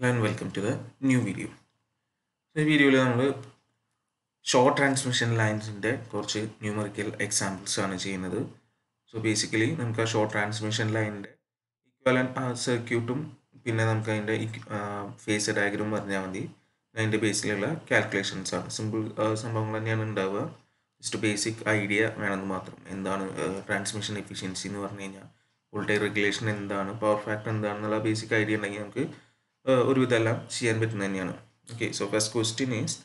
and welcome to the new video ഈ വീഡിയോയിൽ നമ്മൾ ഷോർട്ട് ട്രാൻസ്മിഷൻ ലൈൻസിൻ്റെ കുറച്ച് ന്യൂമറിക്കൽ എക്സാമ്പിൾസ് ആണ് ചെയ്യുന്നത് സോ ബേസിക്കലി നമുക്ക് ആ ഷോർട്ട് ട്രാൻസ്മിഷൻ ലൈനിൻ്റെ ഇക്വലൻ സർക്യൂട്ടും പിന്നെ നമുക്ക് അതിൻ്റെ ഫേസ് ഡയഗ്രം പറഞ്ഞാൽ മതി അതിൻ്റെ ബേസിലുള്ള കാൽക്കുലേഷൻസ് ആണ് സിമ്പിൾ സംഭവങ്ങൾ തന്നെയാണ് ഉണ്ടാവുക ജസ്റ്റ് ബേസിക് ഐഡിയ വേണമെന്ന് മാത്രം എന്താണ് ട്രാൻസ്മിഷൻ എഫിഷ്യൻസി എന്ന് പറഞ്ഞു കഴിഞ്ഞാൽ വോൾട്ടേജ് റെഗുലേഷൻ എന്താണ് പവർ ഫാക്ടർ എന്താണെന്നുള്ള ബേസിക് ഐഡിയ ഉണ്ടെങ്കിൽ നമുക്ക് ഒരുവിധമെല്ലാം ചെയ്യാൻ പറ്റുന്നത് തന്നെയാണ് okay so first question is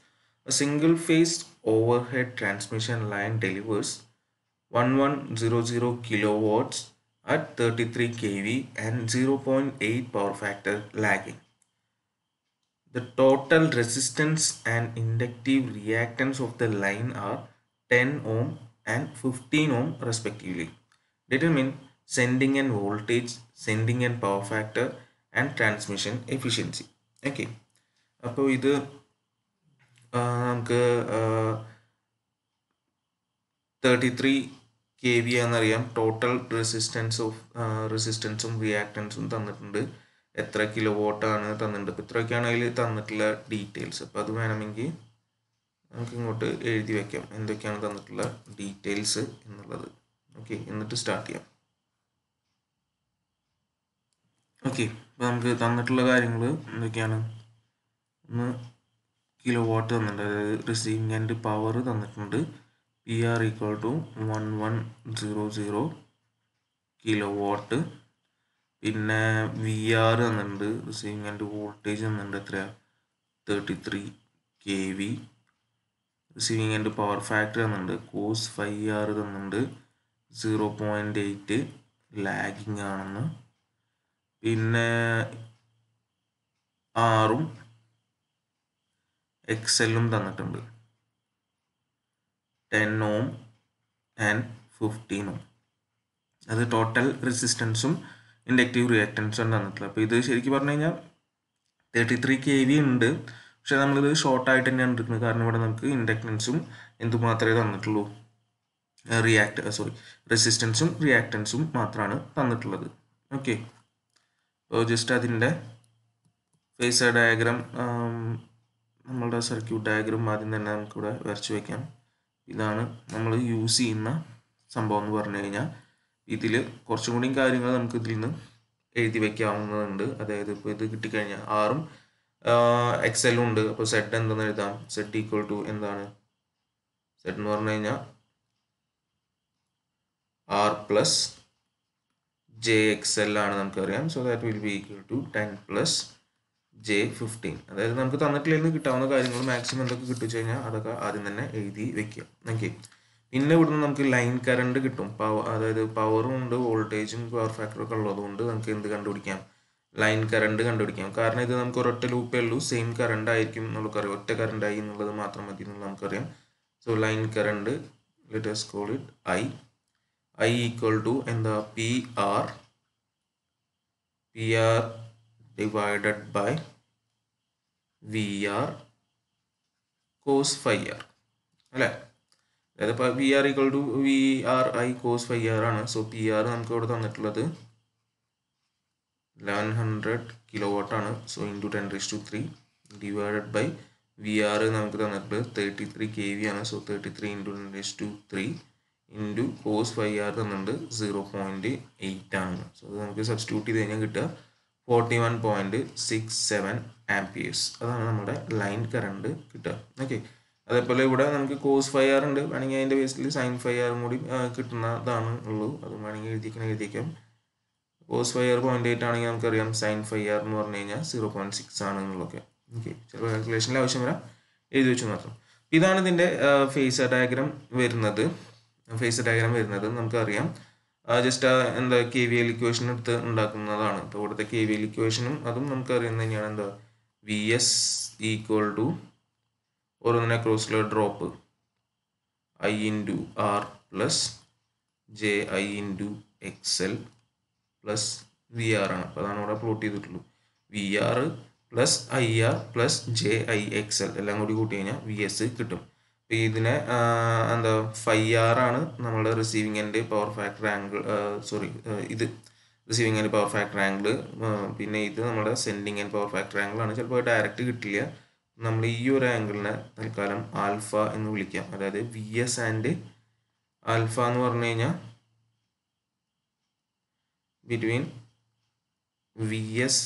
a single phase overhead transmission line delivers one one at 33 kV and 0.8 power factor lagging. The total resistance and inductive reactance of the line are 10 ohm and 15 ohm respectively. Determine sending and voltage, sending and power factor and transmission efficiency okay അപ്പോൾ ഇത് നമുക്ക് thirty three K V ആണെന്നറിയാം total resistance of റെസിസ്റ്റൻസും റിയാക്റ്റൻസും തന്നിട്ടുണ്ട് എത്ര kilo വോട്ടാണ് തന്നിട്ടുണ്ട് അപ്പോൾ ഇത്രയൊക്കെയാണ് അതിൽ തന്നിട്ടുള്ള ഡീറ്റെയിൽസ് അപ്പോൾ അത് വേണമെങ്കിൽ നമുക്ക് ഇങ്ങോട്ട് എഴുതി വയ്ക്കാം എന്തൊക്കെയാണ് തന്നിട്ടുള്ള ഡീറ്റെയിൽസ് എന്നുള്ളത് ഓക്കെ എന്നിട്ട് സ്റ്റാർട്ട് ചെയ്യാം ഓക്കെ നമുക്ക് തന്നിട്ടുള്ള കാര്യങ്ങൾ എന്തൊക്കെയാണ് ഒന്ന് കിലോ വാട്ട് തന്നിട്ടുണ്ട് അതായത് റിസീവിങ് ആൻഡ് പവർ തന്നിട്ടുണ്ട് P R equal to one one zero zero kilo kilowatt പിന്നെ വി ആർ തന്നിട്ടുണ്ട് റിസീവിങ് ആൻഡ് വോൾട്ടേജ് തന്നിട്ടുണ്ട് എത്രയാണ് thirty three K V receiving end power factor തന്നിട്ടുണ്ട് കോസ് ഫൈവ് ആർ തന്നിട്ടുണ്ട് zero point eight lagging ആണെന്ന് പിന്നെ ആറും എക്സെല്ലും തന്നിട്ടുണ്ട് ten ohm and fifteen ohm അത് ടോട്ടൽ റെസിസ്റ്റൻസും ഇൻഡക്റ്റീവ് റിയാക്റ്റൻസും തന്നിട്ടുള്ളത് അപ്പോൾ ഇത് ശരിക്കും പറഞ്ഞു കഴിഞ്ഞാൽ തേർട്ടി ത്രീ കെ വി ഉണ്ട് പക്ഷെ നമ്മളിത് ഷോർട്ടായിട്ട് തന്നെയാണ് എടുക്കുന്നത് കാരണം ഇവിടെ നമുക്ക് ഇൻഡക്റ്റൻസും എന്തുമാത്രമേ തന്നിട്ടുള്ളൂ റിയാക്ട് സോറി റെസിസ്റ്റൻസും റിയാക്റ്റൻസും മാത്രമാണ് തന്നിട്ടുള്ളത് ഓക്കെ ജസ്റ്റ് അതിൻ്റെ ഫേസ് ഡയഗ്രാം നമ്മളുടെ സർക്യൂട്ട് ഡയഗ്രാം ആദ്യം തന്നെ നമുക്കിവിടെ വരച്ചു വയ്ക്കാം ഇതാണ് നമ്മൾ യൂസ് ചെയ്യുന്ന സംഭവം എന്ന് പറഞ്ഞു കഴിഞ്ഞാൽ ഇതിൽ കുറച്ചും കൂടി കാര്യങ്ങൾ നമുക്ക് ഇതിൽ നിന്ന് എഴുതി വയ്ക്കാവുന്നതുണ്ട് അതായത് ഇപ്പോൾ ഇത് കിട്ടിക്കഴിഞ്ഞാൽ ആറും എക്സലും ഉണ്ട് അപ്പോൾ സെഡ് എന്താണെന്ന് എഴുതാം സെഡ് ഈക്വൽ ടു എന്താണ് സെഡ് എന്ന് പറഞ്ഞു കഴിഞ്ഞാൽ R plus J X L ആണ് നമുക്കറിയാം so that will be equal to ten plus J fifteen അതായത് നമുക്ക് തന്നിട്ടില്ലെന്ന് കിട്ടാവുന്ന കാര്യങ്ങൾ മാക്സിമം എന്തൊക്കെ കിട്ടിച്ചു കഴിഞ്ഞാൽ അതൊക്കെ ആദ്യം തന്നെ എഴുതി വെക്കുക ഓക്കെ പിന്നെ ഇവിടുന്ന് നമുക്ക് ലൈൻ കറണ്ട് കിട്ടും പവർ അതായത് പവറും ഉണ്ട് വോൾട്ടേജും പവർ ഫാക്ടറും ഒക്കെ ഉള്ളതുകൊണ്ട് നമുക്ക് എന്ത് കണ്ടുപിടിക്കാം ലൈൻ കറണ്ട് കണ്ടുപിടിക്കാം കാരണം ഇത് നമുക്ക് ഒരൊറ്റ ലൂപ്പേ ഉള്ളൂ സെയിം കറണ്ട് ആയിരിക്കും നമുക്കറിയാം ഒറ്റ കറണ്ട് ആയി എന്നുള്ളത് മാത്രം മതി എന്നുള്ളത് നമുക്കറിയാം so line current let's call it I i equal to and the pr pr divided by vr cos phi r alle adha vr equal to vr i cos phi r ana so pr namku ivadu thannittulladu 1100 kilowatt ana so into 10 raised to 3 divided by vr namku thannittulladu 33 kv ana so 33 into 10 raised to 3 into cos phi R തന്നിട്ടുണ്ട് zero point eight ആണ് so അത് നമുക്ക് substitute ചെയ്ത് കഴിഞ്ഞാൽ കിട്ടുക forty one point six seven amperes അതാണ് നമ്മുടെ line current കിട്ടുക ഓക്കെ അതേപോലെ ഇവിടെ നമുക്ക് കോസ് ഫൈ ആർ ഉണ്ട് വേണമെങ്കിൽ അതിൻ്റെ ബേസിൽ സൈൻ ഫൈ ആറും കൂടി കിട്ടുന്നതാണ് ഉള്ളൂ അത് വേണമെങ്കിൽ എഴുതിക്കണം എഴുതിക്കാം cos phi R point eight ആണെങ്കിൽ നമുക്കറിയാം സൈൻ ഫൈ ആർ എന്ന് പറഞ്ഞു കഴിഞ്ഞാൽ സീറോ പോയിന്റ് സിക്സ് ആണ് എന്നുള്ളതൊക്കെ ഓക്കെ ചിലപ്പോൾ കാൽക്കുലേഷനിൽ ആവശ്യം വരാം എഴുതി വെച്ചു മാത്രം ഇതാണ് ഇതിൻ്റെ ഫേസ് ഡയഗ്രാം വരുന്നത് ഫേസ് ഡയഗ്രാം വരുന്നത് നമുക്കറിയാം ജസ്റ്റ് എന്താ കെ വി എൽ ഇക്വേഷൻ എടുത്ത് ഉണ്ടാക്കുന്നതാണ് ഇപ്പോൾ ഇവിടുത്തെ കെ വി എൽ ഇക്വേഷനും അതും നമുക്കറിയുന്നത് തന്നെയാണ് എന്താ വി എസ് ഈക്വൽ ടു ഓരോന്നിനെ ക്രോസിലെ drop I into R plus J I into X L plus V R ആണ് അപ്പോൾ അതാണ് ഇവിടെ പ്ലോട്ട് ചെയ്തിട്ടുള്ളൂ V R plus I R plus J I X L എല്ലാം കൂടി കൂട്ടി കഴിഞ്ഞാൽ വി എസ് കിട്ടും ഇതിനെ എന്താ ഫൈ ആർ ആണ് നമ്മളുടെ receiving end power factor angle sorry ഇത് receiving end power factor angle പിന്നെ ഇത് നമ്മുടെ sending end power factor angle ആണ് ചിലപ്പോൾ ഡയറക്റ്റ് കിട്ടില്ല നമ്മൾ ഈ ഒരു ആംഗിളിനെ തൽക്കാലം ആൽഫ എന്ന് വിളിക്കാം അതായത് വി എസ് ആൻഡ് ആൽഫ എന്ന് പറഞ്ഞു കഴിഞ്ഞാൽ between V S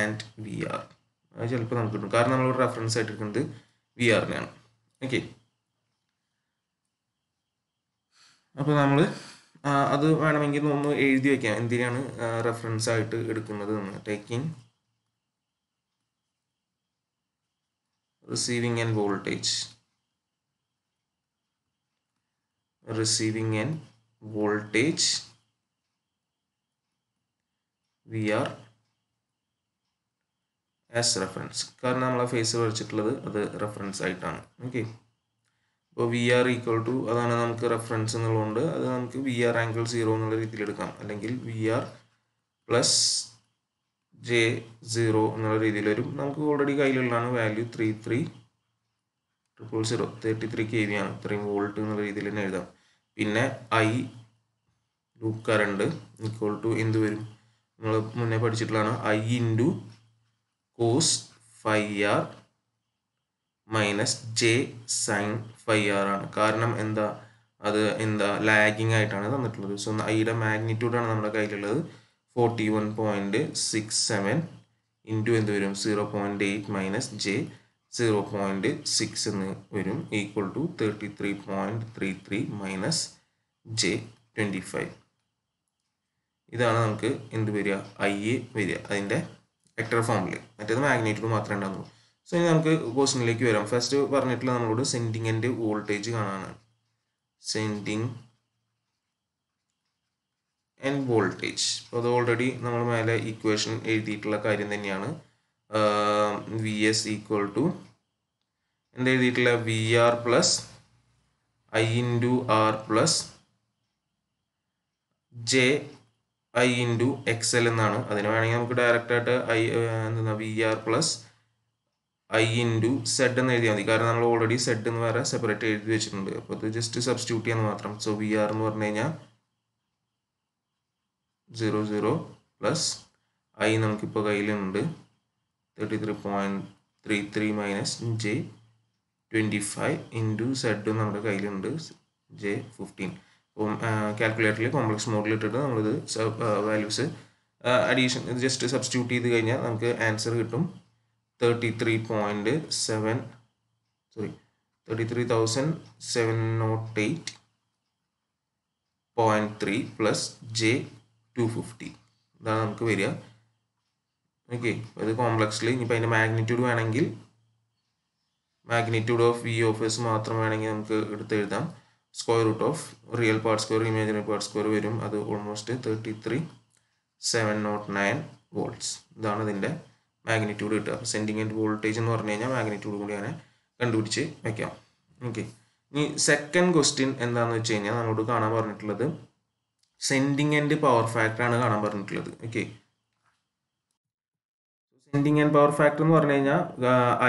and V R അത് ചിലപ്പോൾ നമുക്ക് കിട്ടും കാരണം നമ്മൾ റെഫറൻസ് ആയിട്ട് എടുക്കുന്നത് വി ആറിനെയാണ് ഓക്കെ അപ്പോൾ നമ്മൾ അത് വേണമെങ്കിൽ ഒന്ന് എഴുതി വയ്ക്കാം എന്തിനാണ് റെഫറൻസ് ആയിട്ട് എടുക്കുന്നത് എന്ന് taking receiving end voltage receiving end voltage V R as reference കാരണം നമ്മൾ ഫേസ് വരച്ചിട്ടുള്ളത് അത് റെഫറൻസ് ആയിട്ടാണ് ഓക്കെ ഇപ്പോൾ വി ആർ ഈക്വൽ ടു അതാണ് നമുക്ക് റെഫറൻസ് എന്നുള്ളതുകൊണ്ട് അത് നമുക്ക് വി ആർ ആംഗിൾ സീറോ എന്നുള്ള രീതിയിൽ എടുക്കാം അല്ലെങ്കിൽ V R plus J zero എന്നുള്ള രീതിയിൽ വരും നമുക്ക് ഓൾറെഡി കയ്യിലുള്ളതാണ് value three three triple zero thirty three K V ആണ് ഇത്രയും വോൾട്ട് എന്നുള്ള രീതിയിൽ തന്നെ എഴുതാം പിന്നെ I loop current equal to എന്ത് വരും നമ്മൾ മുന്നേ പഠിച്ചിട്ടുള്ളതാണ് I into cos phi R minus J sine phi R ആണ് കാരണം എന്താ അത് എന്താ ലാഗിങ് ആയിട്ടാണ് തന്നിട്ടുള്ളത് സോ ഐയുടെ മാഗ്നിറ്റ്യൂഡാണ് നമ്മുടെ കയ്യിലുള്ളത് forty one point six seven into എന്ത് വരും zero point eight minus J zero point six എന്ന് വരും equal to thirty three point three three minus J twenty five ഇതാണ് നമുക്ക് എന്ത് വരിക ഐ എ വരിക അതിൻ്റെ വെക്ടർ ഫോമിൽ മറ്റേത് മാഗ്നേറ്റ്യൂഡ് മാത്രമേ ഉണ്ടാകുള്ളൂ സോ ഇനി നമുക്ക് ക്വസ്റ്റിനിലേക്ക് വരാം ഫസ്റ്റ് പറഞ്ഞിട്ടുള്ള നമ്മളോട് സെൻഡിങ് ആൻഡ് വോൾട്ടേജ് കാണാനാണ് സെൻഡിങ് ആൻഡ് വോൾട്ടേജ് അത് ഓൾറെഡി നമ്മൾ മേലെ ഇക്വേഷൻ എഴുതിയിട്ടുള്ള കാര്യം തന്നെയാണ് വി എസ് ഈക്വൽ ടു എന്താ എഴുതിയിട്ടുള്ള V R plus I into R plus J I into X L എന്നാണ് അതിന് വേണമെങ്കിൽ നമുക്ക് ഡയറക്റ്റായിട്ട് ഐ എന്താ V R plus I into Z എന്ന് എഴുതിയാൽ മതി കാരണം നമ്മൾ ഓൾറെഡി സെഡ് എന്ന് വേറെ സെപ്പറേറ്റ് എഴുതി വെച്ചിട്ടുണ്ട് അപ്പോൾ അത് ജസ്റ്റ് സബ്സ്റ്റിറ്റ്യൂട്ട് ചെയ്യാൻ മാത്രം സോ വി ആർ എന്ന് പറഞ്ഞു കഴിഞ്ഞാൽ സീറോ സീറോ പ്ലസ് ഐ നമുക്കിപ്പോൾ കയ്യിലുണ്ട് thirty three point three three minus J twenty five into സെഡും നമ്മുടെ കയ്യിലുണ്ട് ജെ ഫിഫ്റ്റീൻ അപ്പം കാൽക്കുലേറ്ററിൽ കോംപ്ലക്സ് മോഡിൽ ഇട്ടിട്ട് നമ്മളിത് വാല്യൂസ് അഡീഷൻ ജസ്റ്റ് സബ്സ്റ്റിറ്റ്യൂട്ട് ചെയ്ത് കഴിഞ്ഞാൽ നമുക്ക് ആൻസർ കിട്ടും thirty three point seven sorry thirty three thousand seven nought eight three plus J two fifty ഇതാണ് നമുക്ക് വരിക ഓക്കെ ഇത് കോംപ്ലക്സിൽ ഇനിയിപ്പോൾ അതിൻ്റെ മാഗ്നിറ്റ്യൂഡ് വേണമെങ്കിൽ magnitude of V of S മാത്രം വേണമെങ്കിൽ നമുക്ക് എടുത്ത് എഴുതാം square root of real part square imaginary part square വരും അത് almost thirty three seven nought nine volts ഇതാണ് ഇതിൻ്റെ മാഗ്നിറ്റ്യൂഡ് കിട്ടുക അപ്പോൾ സെൻഡിങ് എൻഡ് വോൾട്ടേജ് എന്ന് പറഞ്ഞു കഴിഞ്ഞാൽ മാഗ്നിറ്റ്യൂഡ് കൂടി അങ്ങനെ കണ്ടുപിടിച്ച് വയ്ക്കാം ഓക്കെ ഇനി സെക്കൻഡ് ക്വസ്റ്റ്യൻ എന്താണെന്ന് വെച്ച് കഴിഞ്ഞാൽ നമ്മളോട് കാണാൻ പറഞ്ഞിട്ടുള്ളത് സെൻറ്റിങ് ആൻഡ് പവർ ഫാക്ടറാണ് കാണാൻ പറഞ്ഞിട്ടുള്ളത് okay sending end power factor എന്ന് പറഞ്ഞു കഴിഞ്ഞാൽ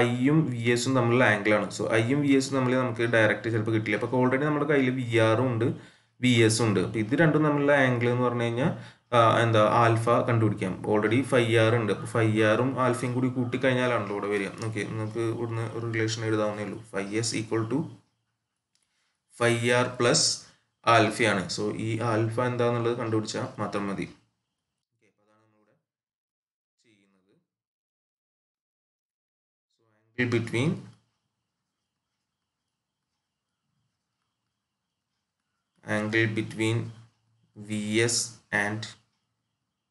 ഐയും വി എസും തമ്മിലുള്ള ആംഗിളാണ് സോ ഐയും വി എസും തമ്മിൽ നമുക്ക് ഡയറക്റ്റ് ചിലപ്പോൾ കിട്ടില്ല അപ്പോൾ ഓൾറെഡി നമ്മുടെ കയ്യിൽ വി ആറും ഉണ്ട് വി എസും ഉണ്ട് അപ്പോൾ ഇത് രണ്ടും തമ്മിലുള്ള ആംഗിൾ എന്ന് പറഞ്ഞു കഴിഞ്ഞാൽ എന്താ ആൽഫ കണ്ടുപിടിക്കാം ഓൾറെഡി ഫൈവ് ആർ ഉണ്ട് അപ്പോൾ ഫൈ ആറും ആൽഫയും കൂടി കൂട്ടിക്കഴിഞ്ഞാലാണല്ലോ ഇവിടെ വരിക ഓക്കെ നമുക്ക് ഇവിടുന്ന് ഒരു റിലേഷൻ എഴുതാവുന്നേ ഉള്ളൂ phi S equal to phi R plus ആൽഫയാണ് സോ ഈ ആൽഫ എന്താണെന്നുള്ളത് കണ്ടുപിടിച്ചാൽ മാത്രം മതി between angle between V S and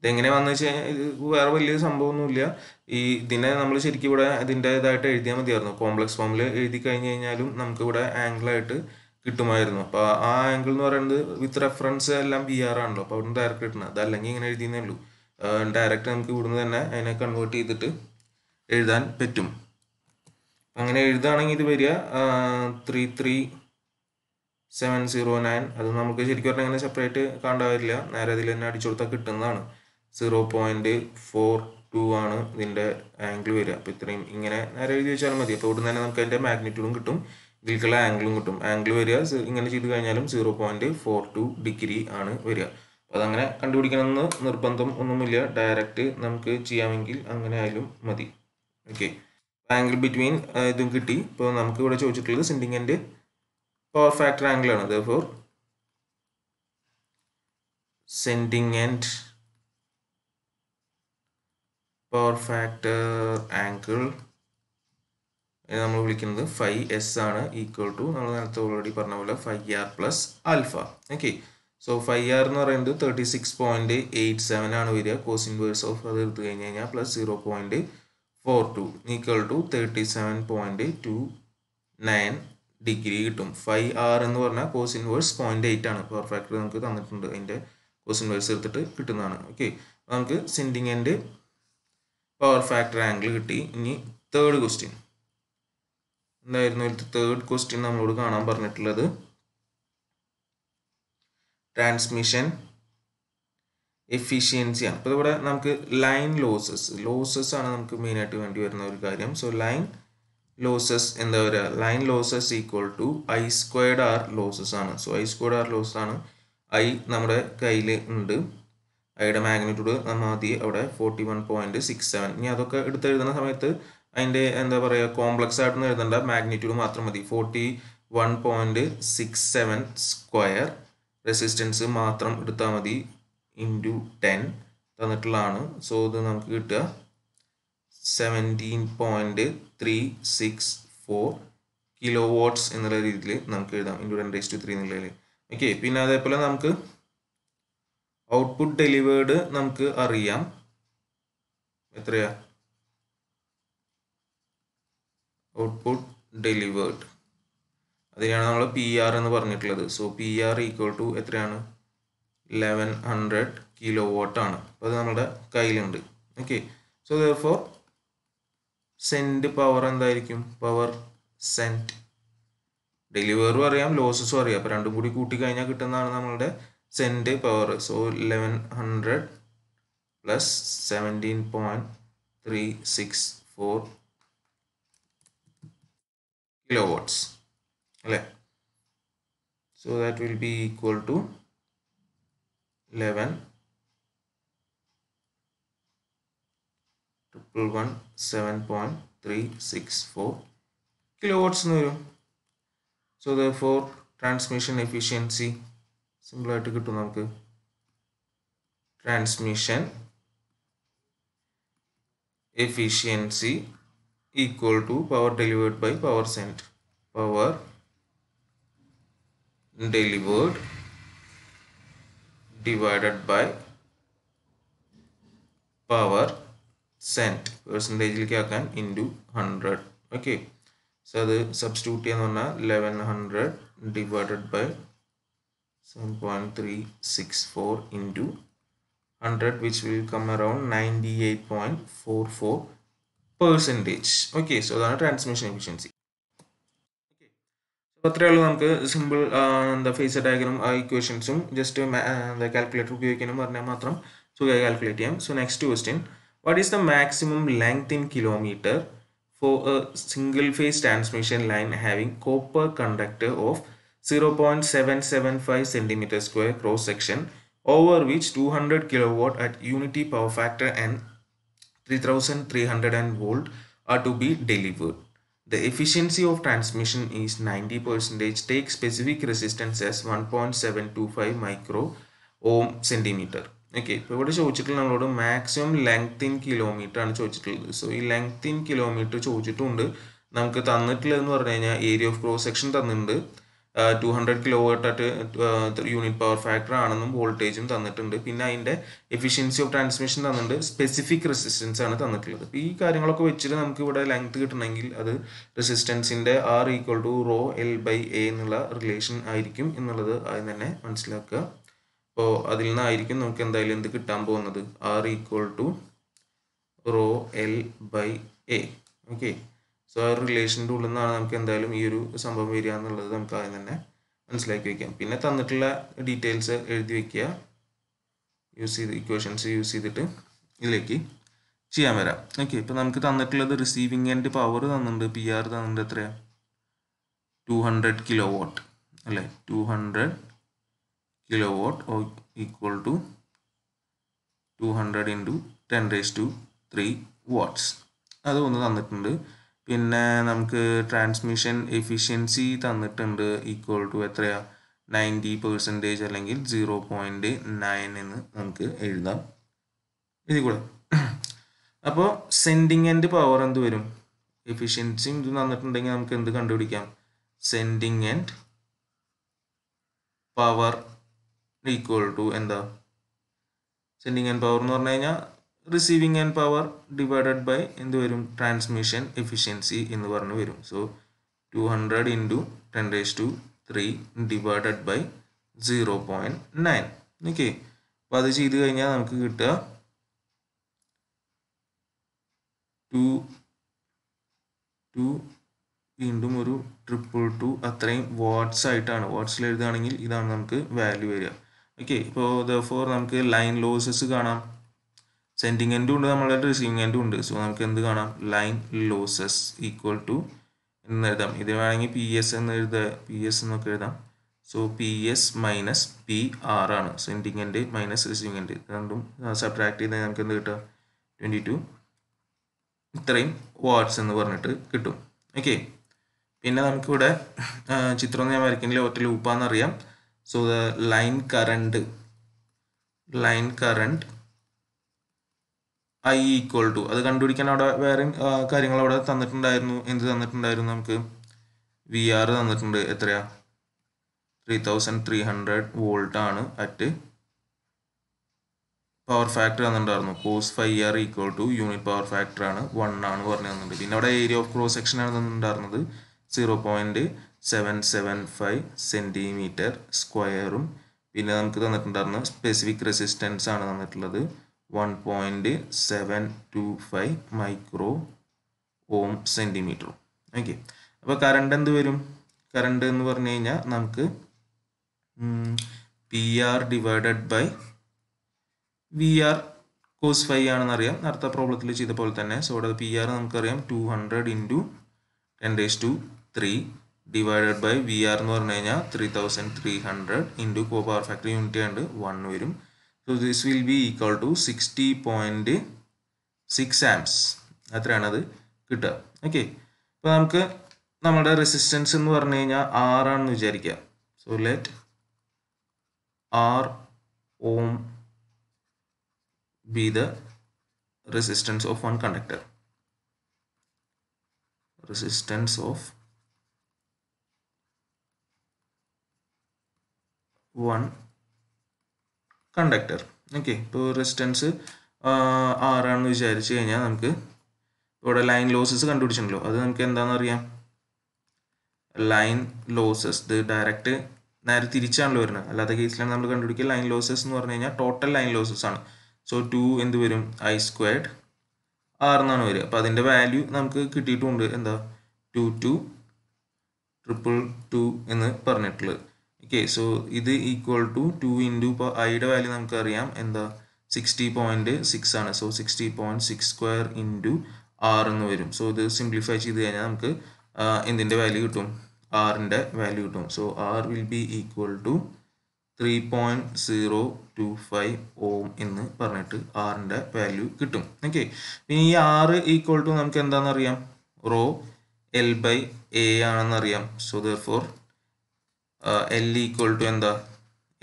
ഇതെങ്ങനെ വന്നു വെച്ച് കഴിഞ്ഞാൽ ഇത് വേറെ വലിയ സംഭവമൊന്നുമില്ല ഈ ഇതിനെ നമ്മൾ ശരിക്കും ഇവിടെ ഇതിൻ്റെതായിട്ട് എഴുതിയാൽ മതിയായിരുന്നു കോംപ്ലക്സ് ഫോമിൽ എഴുതി കഴിഞ്ഞ് കഴിഞ്ഞാലും നമുക്ക് ഇവിടെ ആംഗിളായിട്ട് കിട്ടുമായിരുന്നു അപ്പൊ ആ ആംഗിൾ എന്ന് പറയുന്നത് വിത്ത് റെഫറൻസ് എല്ലാം ബി ആർ ആണല്ലോ അപ്പൊ അവിടുന്ന് ഡയറക്റ്റ് കിട്ടണം അതല്ലെങ്കിൽ ഇങ്ങനെ എഴുതിയെന്നേ ഉള്ളൂ ഡയറക്റ്റ് നമുക്ക് ഇവിടുന്ന് തന്നെ അതിനെ കൺവേർട്ട് ചെയ്തിട്ട് എഴുതാൻ പറ്റും അങ്ങനെ എഴുതുകയാണെങ്കിൽ ഇത് വരിക three three seven zero nine അത് നമുക്ക് ശരിക്കും പറഞ്ഞാൽ അങ്ങനെ സെപ്പറേറ്റ് കാണേണ്ട കാര്യമില്ല നേരെ ഇതിൽ തന്നെ അടിച്ചു കൊടുത്താൽ കിട്ടുന്നതാണ് സീറോ പോയിന്റ് ഫോർ ടു ആണ് ഇതിൻ്റെ ആംഗിൾ വരിക അപ്പോൾ ഇത്രയും ഇങ്ങനെ നേരെ എഴുതി വെച്ചാൽ മതി അപ്പോൾ ഇവിടുന്ന് തന്നെ നമുക്ക് അതിൻ്റെ മാഗ്നിറ്റ്യൂഡും കിട്ടും ഇതിലേക്കുള്ള ആംഗിളും കിട്ടും ആംഗിൾ വരിക ഇങ്ങനെ ചെയ്ത് കഴിഞ്ഞാലും zero point four two degree ആണ് വരിക അപ്പോൾ അതങ്ങനെ കണ്ടുപിടിക്കണമെന്ന് നിർബന്ധം ഒന്നുമില്ല ഡയറക്റ്റ് നമുക്ക് ചെയ്യാമെങ്കിൽ അങ്ങനെ ആയാലും മതി ഓക്കെ ആംഗിൾ ബിറ്റ്വീൻ ഇതും കിട്ടി ഇപ്പോൾ നമുക്ക് ഇവിടെ ചോദിച്ചിട്ടുള്ളത് സിൻഡിങ്ങിൻ്റെ പവർ ഫാക്ടർ ആംഗിളാണ് therefore sending end power factor angle നമ്മൾ വിളിക്കുന്നത് ഫൈവ് എസ് ആണ് ഈക്വൽ ടു നമ്മൾ നേരത്തെ ഓൾറെഡി പറഞ്ഞ പോലെ phi R plus alpha okay so phi R എന്ന് പറയുന്നത് thirty six point eight seven ആണ് വരിക കോസ് ഇൻവേഴ്സ് ഓഫ് അത് എടുത്തു കഴിഞ്ഞ് കഴിഞ്ഞാൽ plus zero point four two equal to thirty seven point two nine degree കിട്ടും ഫൈവ് ആർ എന്ന് പറഞ്ഞാൽ കോസ് ഇൻവേഴ്സ് പോയിന്റ് എയ്റ്റ് ആണ് പവർ നമുക്ക് തന്നിട്ടുണ്ട് അതിൻ്റെ കോസ് ഇൻവേഴ്സ് എടുത്തിട്ട് കിട്ടുന്നതാണ് ഓക്കെ നമുക്ക് sending end power factor angle കിട്ടി ഇനി തേർഡ് ക്വസ്റ്റ്യൻ എന്തായിരുന്നു തേർഡ് ക്വസ്റ്റ്യൻ നമ്മളോട് കാണാൻ പറഞ്ഞിട്ടുള്ളത് ട്രാൻസ്മിഷൻ ആണ് അപ്പോൾ ഇവിടെ നമുക്ക് ലൈൻ ലോസസ് ലോസസ് ആണ് നമുക്ക് മെയിനായിട്ട് വേണ്ടി വരുന്ന ഒരു കാര്യം സോ ലൈൻ ലോസസ് എന്താ പറയുക line losses equal to I squared R losses ആണ് so I squared R losses ആണ് ഐ നമ്മുടെ കയ്യിൽ ഉണ്ട് ഐയുടെ മാഗ്നിറ്റ്യൂഡ് നന്നാതി അവിടെ forty one point six seven ഇനി അതൊക്കെ എടുത്ത് എഴുതുന്ന സമയത്ത് അതിൻ്റെ എന്താ പറയുക കോംപ്ലക്സ് ആയിട്ടൊന്നും എഴുതേണ്ട മാഗ്നിറ്റ്യൂഡ് മാത്രം മതി forty one point six seven square resistance മാത്രം എടുത്താൽ മതി ഇൻറ്റു ടെൻ തന്നിട്ടുള്ളതാണ് സോ ഇത് നമുക്ക് കിട്ടുക seventeen point three six four kilowatts എന്നുള്ള രീതിയിൽ നമുക്ക് എഴുതാം into ten raise to three എന്നുള്ളതിൽ ഓക്കെ പിന്നെ അതേപോലെ നമുക്ക് ഔട്ട്പുട്ട് ഡെലിവേർഡ് നമുക്ക് അറിയാം എത്രയാ ഔട്ട്പുട്ട് ഡെലിവേർഡ് അതിനാണ് നമ്മൾ പി ആർ എന്ന് പറഞ്ഞിട്ടുള്ളത് so P R equal to എത്രയാണ് ലെവൻ ഹൺഡ്രഡ് കിലോ വോട്ടാണ് അപ്പോൾ അത് നമ്മുടെ കയ്യിലുണ്ട് okay so for sent power എന്തായിരിക്കും പവർ സെൻറ്റ് ഡെലിവറും അറിയാം ലോസസും അറിയാം അപ്പോൾ രണ്ടും കൂടി കൂട്ടി കഴിഞ്ഞാൽ കിട്ടുന്നതാണ് നമ്മളുടെ cent power so 1100 plus 17.364 kilowatts so that will be equal to 11 1 7.364 kilowatts so therefore transmission efficiency simple transmission efficiency equal to power delivered by power sent power delivered divided by power sent percentage क्या कर into hundred okay so अब substitute किया ना eleven hundred divided by 7.364 into 100 which will come around 98.44 percentage okay so that is transmission efficiency Simple uh, the phasor diagram uh, equation sum just the calculator. So I calculate him. So next question. What is the maximum length in kilometer for a single phase transmission line having copper conductor of 0.775 centimeter square cross section over which 200 kilowatt at unity power factor and 3300 volt are to be delivered. The efficiency of transmission is 90%. Take specific resistance as 1.725 micro ohm centimeter. Okay ഇപ്പോൾ ഇവിടെ ചോദിച്ചിട്ടുള്ള നമ്മളോട് maximum length in kilometre ആണ് ചോദിച്ചിട്ടുള്ളത് so ഈ length in kilometre ചോദിച്ചിട്ടുണ്ട് നമുക്ക് തന്നിട്ടുള്ളതെന്ന് പറഞ്ഞു കഴിഞ്ഞാൽ ഏരിയ ഓഫ് ക്രോസ് സെക്ഷൻ തന്നിട്ടുണ്ട് two hundred kilo vote at unit power factor ആണെന്നും വോൾട്ടേജും തന്നിട്ടുണ്ട് പിന്നെ അതിൻ്റെ എഫിഷ്യൻസി ഓഫ് ട്രാൻസ്മിഷൻ തന്നിട്ടുണ്ട് സ്പെസിഫിക് റെസിസ്റ്റൻസ് ആണ് തന്നിട്ടുള്ളത് അപ്പോൾ ഈ കാര്യങ്ങളൊക്കെ വെച്ചിട്ട് നമുക്ക് ഇവിടെ ലെങ്ത് കിട്ടണമെങ്കിൽ അത് റെസിസ്റ്റൻസിൻ്റെ R equal to rho L by A എന്നുള്ള റിലേഷൻ ആയിരിക്കും എന്നുള്ളത് ആദ്യം തന്നെ മനസ്സിലാക്കുക അപ്പോൾ അതിൽ നിന്നായിരിക്കും നമുക്ക് എന്തായാലും എന്ത് കിട്ടാൻ പോകുന്നത് R equal to rho L by A okay so ആ റിലേഷൻ്റെ ഉള്ളിൽ നിന്നാണ് നമുക്ക് എന്തായാലും ഈ ഒരു സംഭവം വരിക എന്നുള്ളത് നമുക്ക് ആദ്യം തന്നെ മനസ്സിലാക്കി വയ്ക്കാം പിന്നെ തന്നിട്ടുള്ള ഡീറ്റെയിൽസ് എഴുതി വയ്ക്കുക യൂസ് ചെയ്ത് ഇക്വേഷൻസ് യൂസ് ചെയ്തിട്ട് ഇതിലേക്ക് ചെയ്യാൻ വരാം ഓക്കെ ഇപ്പം നമുക്ക് തന്നിട്ടുള്ളത് റിസീവിങ് ആൻഡ് പവർ തന്നിട്ടുണ്ട് പി ആർ തന്നിട്ടുണ്ട് എത്രയാണ് ടു ഹൺഡ്രഡ് കിലോ വോട്ട് അല്ലേ two hundred kilo oh equal to two hundred into ten raise to three watts അതൊന്ന് തന്നിട്ടുണ്ട് പിന്നെ നമുക്ക് ട്രാൻസ്മിഷൻ എഫിഷ്യൻസി തന്നിട്ടുണ്ട് ഈക്വൽ ടു എത്രയാ നയൻറ്റി പെർസെൻറ്റേജ് അല്ലെങ്കിൽ സീറോ പോയിൻ്റ് നയൻ എന്ന് നമുക്ക് എഴുതാം ഇത് കൂടെ അപ്പോൾ സെൻഡിങ് ആൻഡ് പവർ എന്ത് വരും എഫിഷ്യൻസിയും ഇത് തന്നിട്ടുണ്ടെങ്കിൽ നമുക്ക് എന്ത് കണ്ടുപിടിക്കാം sending end power equal to എന്താ സെൻഡിങ് ആൻഡ് പവർ എന്ന് പറഞ്ഞു കഴിഞ്ഞാൽ receiving end power divided by എന്ത് വരും ട്രാൻസ്മിഷൻ എഫിഷ്യൻസി എന്ന് പറഞ്ഞ് വരും so two hundred into ten raise to three divided by zero point nine okay അപ്പം അത് ചെയ്ത് കഴിഞ്ഞാൽ നമുക്ക് കിട്ടുക ടു ടു വീണ്ടും ഒരു ട്രിപ്പിൾ ടു അത്രയും വാട്ട്സ് ആയിട്ടാണ് വാട്ട്സിൽ എഴുതുകയാണെങ്കിൽ ഇതാണ് നമുക്ക് വാല്യൂ വരിക ഓക്കെ ഇപ്പോൾ ദ ഫോർ നമുക്ക് ലൈൻ ലോസസ് കാണാം സെൻഡിങ് എൻഡും ഉണ്ട് നമ്മളുടെ റിസീവിങ് എൻഡും ഉണ്ട് സോ നമുക്ക് എന്ത് കാണാം ലൈൻ ലോസസ് ഈക്വൽ ടു എന്ന് എഴുതാം ഇത് വേണമെങ്കിൽ പി എസ് എന്ന് എഴുതുക പി എസ് എന്നൊക്കെ എഴുതാം so P S minus P R ആണ് sending end minus receiving end രണ്ടും സബ്ട്രാക്ട് ചെയ്താൽ നമുക്ക് എന്ത് കിട്ടുക ട്വൻറ്റി ടു ഇത്രയും വാട്ട്സ് എന്ന് പറഞ്ഞിട്ട് കിട്ടും ഓക്കെ പിന്നെ നമുക്കിവിടെ ചിത്രം ഞാൻ വരയ്ക്കുന്നില്ല ഒറ്റ അറിയാം so the line current line current I equal to അത് കണ്ടുപിടിക്കാൻ അവിടെ വേറെ കാര്യങ്ങൾ അവിടെ തന്നിട്ടുണ്ടായിരുന്നു എന്ത് തന്നിട്ടുണ്ടായിരുന്നു നമുക്ക് വി ആർ തന്നിട്ടുണ്ട് എത്രയാ three thousand three hundred volt ആണ് അറ്റ് പവർ ഫാക്ടർ തന്നിട്ടുണ്ടായിരുന്നു cos phi R equal to unit power factor ആണ് വൺ ആണ് പറഞ്ഞു തന്നിട്ടുണ്ട് പിന്നെ അവിടെ ഏരിയ ഓഫ് ക്രോസ് സെക്ഷൻ ആണ് തന്നിട്ടുണ്ടായിരുന്നത് zero point seven seven five centimetre സ്ക്വയറും പിന്നെ നമുക്ക് തന്നിട്ടുണ്ടായിരുന്ന സ്പെസിഫിക് റെസിസ്റ്റൻസ് ആണ് തന്നിട്ടുള്ളത് one point seven two five micro ohm centimetre okay അപ്പോൾ കറണ്ട് എന്ത് വരും കറണ്ട് എന്ന് പറഞ്ഞു കഴിഞ്ഞാൽ നമുക്ക് P R divided by V R cos phi ആണെന്നറിയാം അടുത്ത പ്രോബ്ലത്തിൽ ചെയ്ത പോലെ തന്നെ സോ അവിടെ പി ആർ നമുക്കറിയാം two hundred into ten raise to three divided by V R എന്ന് പറഞ്ഞു കഴിഞ്ഞാൽ three thousand three hundred into cos power factor unit and one വരും so this will be equal to sixty point six amps അത്രയാണത് കിട്ടുക okay അപ്പോൾ നമുക്ക് നമ്മുടെ resistance എന്ന് പറഞ്ഞു കഴിഞ്ഞാൽ ആറാണെന്ന് വിചാരിക്കാം so let R ohm be the resistance of one conductor resistance of one conductor okay ഇപ്പോൾ റെസിസ്റ്റൻസ് ആറാണെന്ന് വിചാരിച്ചു കഴിഞ്ഞാൽ നമുക്ക് ഇവിടെ ലൈൻ ലോസസ് കണ്ടുപിടിച്ചിട്ടുണ്ടല്ലോ അത് നമുക്ക് അറിയാം ലൈൻ ലോസസ് ഇത് ഡയറക്റ്റ് നേരെ തിരിച്ചാണല്ലോ വരുന്നത് അല്ലാത്ത കേസിലാണ് നമ്മൾ കണ്ടുപിടിക്കുക ലൈൻ ലോസസ് എന്ന് പറഞ്ഞു കഴിഞ്ഞാൽ ടോട്ടൽ ലൈൻ ലോസസ് ആണ് സോ ടു എന്ത് വരും ഐ സ്ക്വയർഡ് ആർ എന്നാണ് വരിക അപ്പോൾ അതിൻ്റെ വാല്യൂ നമുക്ക് കിട്ടിയിട്ടുമുണ്ട് എന്താ ടു ടു ട്രിപ്പിൾ ടു എന്ന് പറഞ്ഞിട്ടുള്ളത് ഓക്കെ സോ ഇത് ഈക്വൽ ടു ടു ഇൻറ്റു ഇപ്പോൾ ഐയുടെ വാല്യൂ നമുക്കറിയാം എന്താ സിക്സ്റ്റി പോയിൻറ്റ് സിക്സ് ആണ് so sixty point six square into R എന്ന് വരും സോ ഇത് സിംപ്ലിഫൈ ചെയ്ത് കഴിഞ്ഞാൽ നമുക്ക് എന്തിൻ്റെ വാല്യൂ കിട്ടും ആറിൻ്റെ വാല്യൂ കിട്ടും so R will be equal to three point zero two five ohm എന്ന് പറഞ്ഞിട്ട് ആറിൻ്റെ വാല്യൂ കിട്ടും ഓക്കെ പിന്നെ ഈ ആറ് ഈക്വൽ ടു നമുക്ക് എന്താണെന്ന് അറിയാം റോ എൽ ബൈ എ ആണെന്ന് അറിയാം so therefore L equal to എന്താ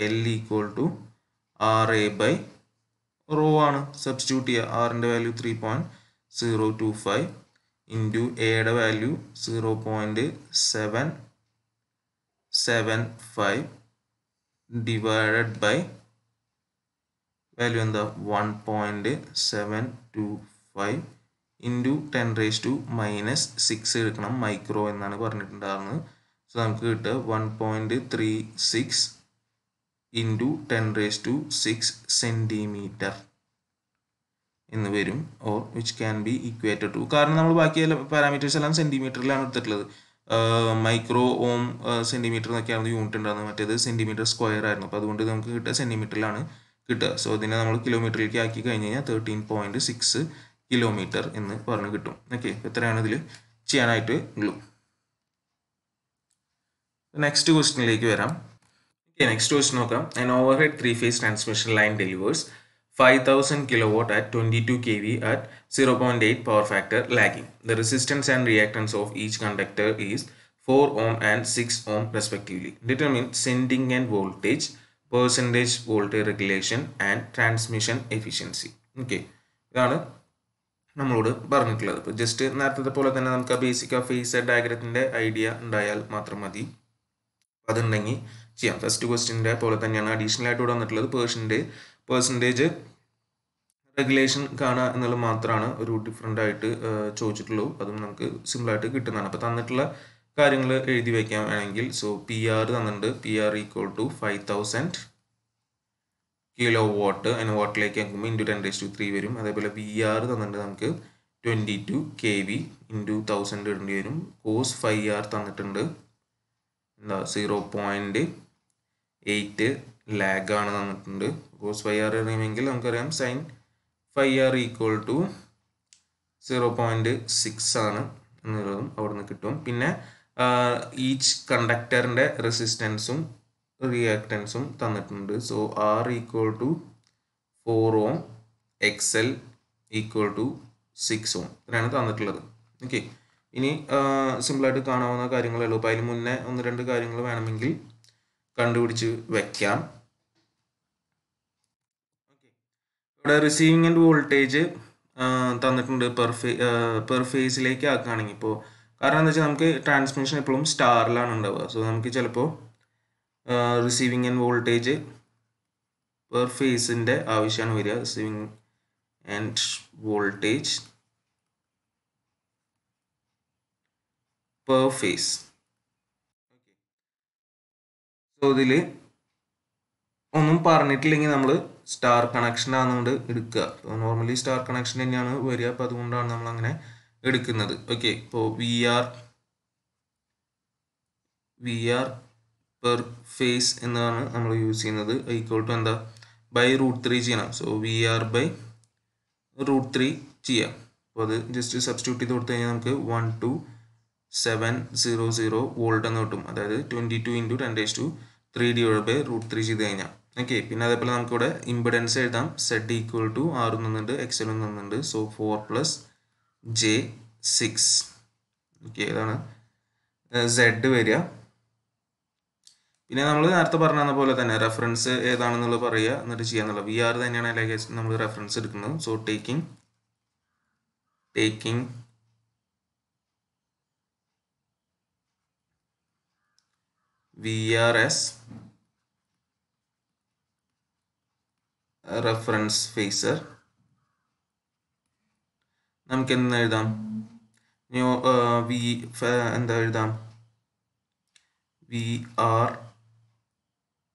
L equal to R A by rho ആണ് സബ്സ്റ്റിറ്റ്യൂട്ട് ചെയ്യുക ആറിൻ്റെ value three point zero two five into എയുടെ value zero point seven seven five divided by value എന്താ one point seven two five into ten raise to minus six എടുക്കണം micro എന്നാണ് പറഞ്ഞിട്ടുണ്ടായിരുന്നത് so നമുക്ക് കിട്ടുക one point three six into ten raise to six centimetre എന്ന് വരും or which can be equated to കാരണം നമ്മൾ ബാക്കി പാരാമീറ്റേഴ്സ് എല്ലാം സെൻറ്റിമീറ്ററിലാണ് എടുത്തിട്ടുള്ളത് മൈക്രോ ഓം സെൻറ്റിമീറ്റർ എന്നൊക്കെയാണ് യൂണിറ്റ് ഉണ്ടാകുന്നത് മറ്റേത് സെൻറ്റിമീറ്റർ സ്ക്വയർ ആയിരുന്നു അപ്പോൾ അതുകൊണ്ട് നമുക്ക് കിട്ടുക സെൻറ്റിമീറ്ററിലാണ് കിട്ടുക സോ ഇതിനെ നമ്മൾ കിലോമീറ്ററിലേക്ക് ആക്കി കഴിഞ്ഞ് കഴിഞ്ഞാൽ തേർട്ടീൻ പോയിൻറ്റ് സിക്സ് കിലോമീറ്റർ എന്ന് പറഞ്ഞ് കിട്ടും ഓക്കെ എത്രയാണ് ഇതിൽ ചെയ്യാനായിട്ട് ഉള്ളൂ നെക്സ്റ്റ് ക്വസ്റ്റിനിലേക്ക് വരാം ഓക്കെ നെക്സ്റ്റ് ക്വസ്റ്റ്യൻ നോക്കാം an overhead three phase transmission line delivers five thousand kilo vote at twenty two K V at zero point eight power factor lagging the resistance and reactance of each conductor is four ohm and six ohm respectively determine sending end voltage percentage voltage regulation and transmission efficiency okay ഇതാണ് നമ്മളോട് പറഞ്ഞിട്ടുള്ളത് ഇപ്പോൾ just നേരത്തെ പോലെ തന്നെ നമുക്ക് ആ basic ആ ഫേസ് ഡയഗ്രത്തിൻ്റെ ഐഡിയ ഉണ്ടായാൽ മാത്രം മതി അതുണ്ടെങ്കിൽ ചെയ്യാം ഫസ്റ്റ് ക്വസ്റ്റിൻ്റെ പോലെ തന്നെയാണ് അഡീഷണൽ ആയിട്ട് ഇവിടെ വന്നിട്ടുള്ളത് പേഴ്സൻ്റെ പേഴ്സൻറ്റേജ് റെഗുലേഷൻ കാണുക എന്നുള്ളത് മാത്രമാണ് ഒരു ഡിഫറെൻ്റ് ആയിട്ട് ചോദിച്ചിട്ടുള്ളൂ അതും നമുക്ക് സിമ്പിളായിട്ട് കിട്ടുന്നതാണ് അപ്പോൾ തന്നിട്ടുള്ള കാര്യങ്ങൾ എഴുതി വയ്ക്കാൻ വേണമെങ്കിൽ സോ പി ആർ തന്നിട്ടുണ്ട് P R equal to five thousand kilowatt അതിന് വാട്ടിലേക്ക് ആക്കുമ്പോൾ into ten raise to three വരും അതേപോലെ വി ആർ തന്നിട്ടുണ്ട് നമുക്ക് twenty two K V into thousand ഇടേണ്ടി വരും കോസ് ഫൈവ് ആർ തന്നിട്ടുണ്ട് എന്താ സീറോ പോയിന്റ് എയ്റ്റ് ലാഗ് ആണ് തന്നിട്ടുണ്ട് ബിക്കോസ് ഫൈവ് ആർ അറിയുമെങ്കിൽ നമുക്കറിയാം sine phi R equal to zero point six ആണ് എന്നുള്ളതും അവിടെ നിന്ന് കിട്ടും പിന്നെ ഈച്ച് കണ്ടക്ടറിൻ്റെ റെസിസ്റ്റൻസും റിയാക്റ്റൻസും തന്നിട്ടുണ്ട് so R equal to four ohm X L equal to six ohm ഇത്രയാണ് തന്നിട്ടുള്ളത് ഓക്കെ ഇനി സിമ്പിളായിട്ട് കാണാവുന്ന കാര്യങ്ങളേ ഉള്ളൂ അപ്പോൾ അതിന് മുന്നേ ഒന്ന് രണ്ട് കാര്യങ്ങൾ വേണമെങ്കിൽ കണ്ടുപിടിച്ച് വയ്ക്കാം ഇവിടെ റിസീവിങ് ആൻഡ് വോൾട്ടേജ് തന്നിട്ടുണ്ട് പെർ ഫേ പെർ ഫേസിലേക്ക് ആക്കുകയാണെങ്കിൽ ഇപ്പോൾ കാരണം എന്താ വെച്ചാൽ നമുക്ക് ട്രാൻസ്മിഷൻ എപ്പോഴും സ്റ്റാറിലാണ് ഉണ്ടാവുക സോ നമുക്ക് ചിലപ്പോൾ റിസീവിങ് ആൻഡ് വോൾട്ടേജ് പെർ ഫേസിൻ്റെ ആവശ്യമാണ് വരിക receiving end voltage per phase so ഇതിൽ ഒന്നും പറഞ്ഞിട്ടില്ലെങ്കിൽ നമ്മൾ സ്റ്റാർ കണക്ഷൻ ആണെന്നുകൊണ്ട് എടുക്കുക നോർമലി സ്റ്റാർ കണക്ഷൻ തന്നെയാണ് വരിക അപ്പോൾ അതുകൊണ്ടാണ് നമ്മൾ അങ്ങനെ എടുക്കുന്നത് ഓക്കെ ഇപ്പോൾ V R V R per phase എന്നാണ് നമ്മൾ യൂസ് ചെയ്യുന്നത് ഈക്വൾ ടു എന്താ ബൈ റൂട്ട് ത്രീ ചെയ്യണം so V R by root three ചെയ്യാം അപ്പോൾ അത് ജസ്റ്റ് സബ്സ്റ്റിറ്റ്യൂട്ട് ചെയ്ത് കൊടുത്തു കഴിഞ്ഞാൽ നമുക്ക് one two seven zero zero volt എന്ന് കിട്ടും അതായത് twenty two into ten raise to three divide by root three ചെയ്ത് കഴിഞ്ഞാൽ ഓക്കെ പിന്നെ അതേപോലെ നമുക്കിവിടെ ഇമ്പിഡൻസ് എഴുതാം സെഡ് ഈക്വൽ ടു ആർ നിന്നുണ്ട് എക്സൽ നിന്നുണ്ട് so four plus J six okay ഇതാണ് സെഡ് വരിക പിന്നെ നമ്മൾ നേരത്തെ പറഞ്ഞ പോലെ തന്നെ റെഫറൻസ് ഏതാണെന്നുള്ളത് പറയുക എന്നിട്ട് ചെയ്യാന്നുള്ളത് വി ആർ തന്നെയാണ് അല്ലെങ്കിൽ നമ്മൾ റെഫറൻസ് എടുക്കുന്നത് so taking taking V R as reference phasor നമുക്ക് എന്ത് എഴുതാം ന്യൂ വി എന്താ എഴുതാം വി ആർ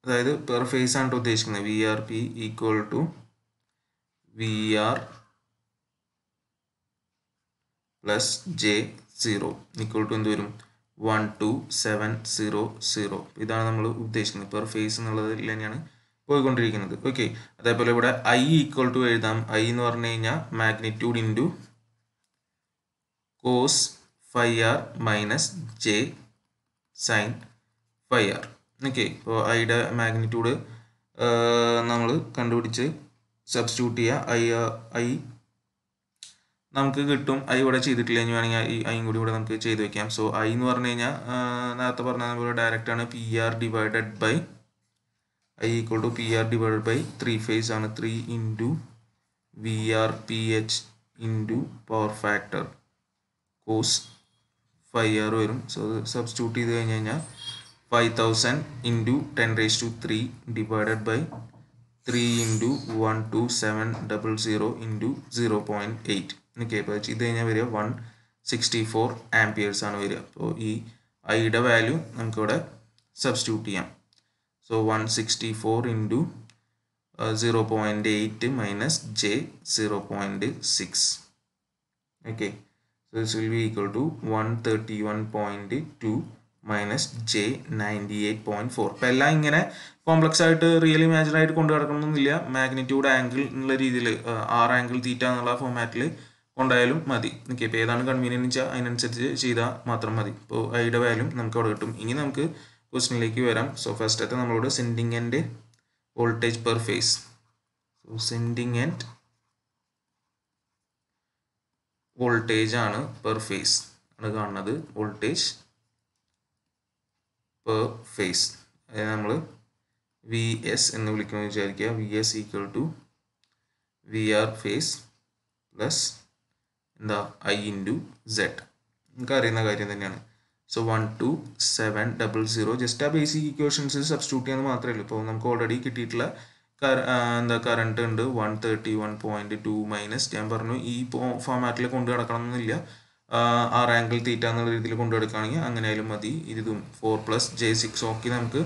അതായത് പെർ ഫേസ് ആണ് ഉദ്ദേശിക്കുന്നത് V R P equal to V R plus J zero equal to എന്ത് വരും one two seven zero zero ഇതാണ് നമ്മൾ ഉദ്ദേശിക്കുന്നത് പെർ ഫേസ് എന്നുള്ളതിൽ തന്നെയാണ് പോയിക്കൊണ്ടിരിക്കുന്നത് ഓക്കെ അതേപോലെ ഇവിടെ ഐ ഈക്വൽ ടു എഴുതാം ഐ എന്ന് പറഞ്ഞു കഴിഞ്ഞാൽ magnitude into cos phi R minus J sine phi R okay ഇപ്പോൾ ഐയുടെ മാഗ്നിറ്റ്യൂഡ് നമ്മൾ കണ്ടുപിടിച്ച് സബ്സ്റ്റ്യൂട്ട് ചെയ്യുക ഐ ഐ നമുക്ക് കിട്ടും ഐ ഇവിടെ ചെയ്തിട്ടില്ല എന്ന് വേണമെങ്കിൽ ഐ ഐ കൂടി ഇവിടെ നമുക്ക് ചെയ്ത് വെക്കാം സോ ഐ എന്ന് പറഞ്ഞു കഴിഞ്ഞാൽ നേരത്തെ പറഞ്ഞ പോലെ ഡയറക്റ്റ് ആണ് P R divided by I equal to P R divided by three phase ആണ് three into V R P H into power factor cos phi R വരും സോ അത് സബ്സ്റ്റിറ്റ്യൂട്ട് ചെയ്ത് കഴിഞ്ഞ് കഴിഞ്ഞാൽ five thousand into ten raise to three divided by three into one two seven double zero into zero point eight okay അപ്പോൾ ഇത് കഴിഞ്ഞാൽ വരിക one sixty four amperes ആണ് വരിക അപ്പോൾ ഈ ഐയുടെ വാല്യൂ നമുക്കിവിടെ സബ്സ്റ്റിറ്റ്യൂട്ട് ചെയ്യാം so one sixty four into zero point eight minus J zero point six okay so this will be equal to one thirty one point two minus J ninety eight point four അപ്പോൾ എല്ലാം ഇങ്ങനെ complex ആയിട്ട് real ഇമാജിനായിട്ട് ആയിട്ട് കൊണ്ടു നടക്കണമെന്നില്ല magnitude angle uh, എന്നുള്ള രീതിയിൽ R angle theta എന്നുള്ള ഫോമാറ്റിൽ ഉണ്ടായാലും മതി ഓക്കെ ഇപ്പോൾ ഏതാണ് കൺവീനിയൻ വെച്ചാൽ അതിനനുസരിച്ച് ചെയ്താൽ മാത്രം മതി ഇപ്പോൾ ഐയുടെ വാല്യൂ നമുക്ക് അവിടെ കിട്ടും ഇനി നമുക്ക് ക്വസ്റ്റിനിലേക്ക് വരാം സോ അത് നമ്മളോട് sending end voltage per phase so sending end voltage ആണ് പെർ ഫേസ് ആണ് കാണുന്നത് വോൾട്ടേജ് പെർ ഫേസ് അതായത് നമ്മൾ വി എസ് എന്ന് വിളിക്കുമെന്ന് വിചാരിക്കുക V S equal to V R phase plus എന്താ ഐ ഇൻറ്റു സെഡ് നമുക്ക് അറിയുന്ന കാര്യം തന്നെയാണ് so one two seven double zero just ആ ബേസിക് ഇക്വേഷൻസ് സബ്സ്റ്റിറ്റ്യൂട്ട് ചെയ്യാൻ മാത്രമേ ഉള്ളൂ ഇപ്പോൾ നമുക്ക് ഓൾറെഡി കിട്ടിയിട്ടുള്ള എന്താ കറണ്ട് ഉണ്ട് one thirty one point two minus ഞാൻ പറഞ്ഞു ഈ ഫോമാറ്റിൽ കൊണ്ടു നടക്കണം എന്നില്ല ആ റാങ്കിൽ തീറ്റ എന്നുള്ള രീതിയിൽ കൊണ്ടു അങ്ങനെ ആയാലും മതി ഇതും four plus J six okay നമുക്ക്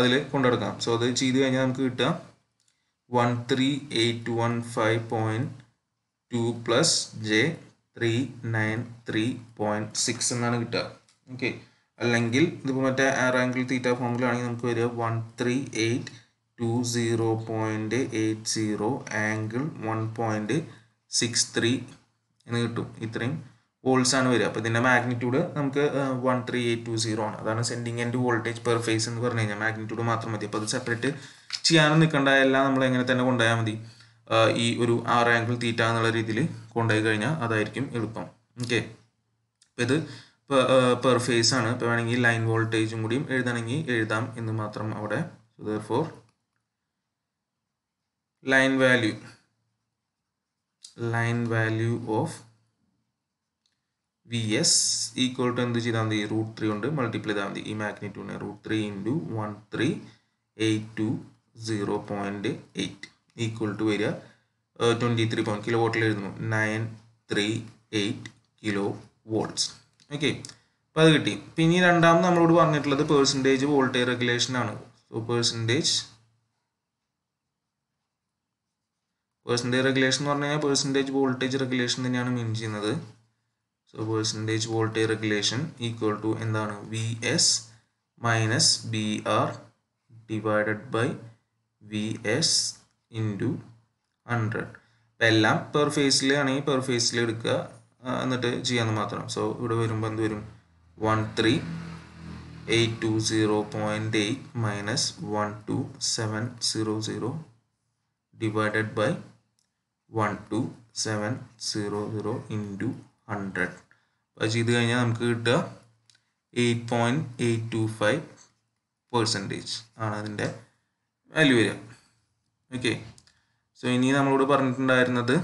അതിൽ കൊണ്ടു കിടക്കാം സോ അത് ചെയ്ത് കഴിഞ്ഞാൽ നമുക്ക് കിട്ടുക one three eight one five point two plus J three nine three point six എന്നാണ് കിട്ടുക ഓക്കെ അല്ലെങ്കിൽ ഇതിപ്പോൾ മറ്റേ ആറാങ്കിൾ തീറ്റ ഫോമിലാണെങ്കിൽ നമുക്ക് വരിക one three eight two zero point eight zero angle one point six three എന്ന് കിട്ടും ഇത്രയും വോൾട്സ് ആണ് വരിക അപ്പോൾ ഇതിൻ്റെ മാഗ്നിറ്റ്യൂഡ് നമുക്ക് one three eight two zero ആണ് അതാണ് sending end voltage per phase എന്ന് പറഞ്ഞു കഴിഞ്ഞാൽ മാഗ്നിറ്റ്യൂഡ് മാത്രം മതി അപ്പോൾ അത് സെപ്പറേറ്റ് ചെയ്യാനും നിൽക്കേണ്ട എല്ലാം നമ്മൾ എങ്ങനെ തന്നെ കൊണ്ടുപോയാൽ മതി ഈ ഒരു ആറ് ആംഗിൾ തീറ്റ എന്നുള്ള രീതിയിൽ കൊണ്ടുപോയി കഴിഞ്ഞാൽ അതായിരിക്കും എളുപ്പം ഓക്കെ ഇത് പെർ ഫേസ് ആണ് ഇപ്പൊ വേണമെങ്കിൽ ലൈൻ വോൾട്ടേജും കൂടിയും എഴുതണമെങ്കിൽ എഴുതാം എന്ന് മാത്രം അവിടെ for line value line value of V S equal to എന്ത് ചെയ്താൽ മതി റൂട്ട് ത്രീ കൊണ്ട് മൾട്ടിപ്ലൈ ചെയ്താൽ മതി ഈ മാഗ്നിറ്റ്യൂഡിനെ root three into one three eight two zero point eight equal to വരിക ട്വൻറ്റി ത്രീ പോയിൻറ്റ് കിലോ വോട്ടിൽ എഴുതുന്നു nine three eight kilo volts okay അപ്പോൾ അത് കിട്ടി പിന്നെ രണ്ടാമത് നമ്മളോട് പറഞ്ഞിട്ടുള്ളത് പേഴ്സൻറ്റേജ് വോൾട്ടേജ് റെഗുലേഷൻ ആണ് സോ പേഴ്സൻറ്റേജ് പേഴ്സൻറ്റേജ് റെഗുലേഷൻ എന്ന് പറഞ്ഞു കഴിഞ്ഞാൽ പേഴ്സൻറ്റേജ് വോൾട്ടേജ് റെഗുലേഷൻ തന്നെയാണ് മീൻ ചെയ്യുന്നത് so percentage voltage regulation equal to എന്താണ് V S minus V R divided by V S into hundred അപ്പോൾ എല്ലാം പെർ ഫേസിൽ ആണെങ്കിൽ പെർ ഫേസിൽ എടുക്കുക എന്നിട്ട് ചെയ്യാമെന്ന് മാത്രം സോ ഇവിടെ വരുമ്പോൾ എന്ത് വരും one three eight two zero point eight minus one two seven zero zero divided by one two seven zero zero into hundred അപ്പോൾ ചെയ്ത് കഴിഞ്ഞാൽ നമുക്ക് കിട്ടുക eight point eight two five percentage ആണ് അതിൻ്റെ വാല്യൂ വരിക ഓക്കെ സോ ഇനി നമ്മളോട് പറഞ്ഞിട്ടുണ്ടായിരുന്നത്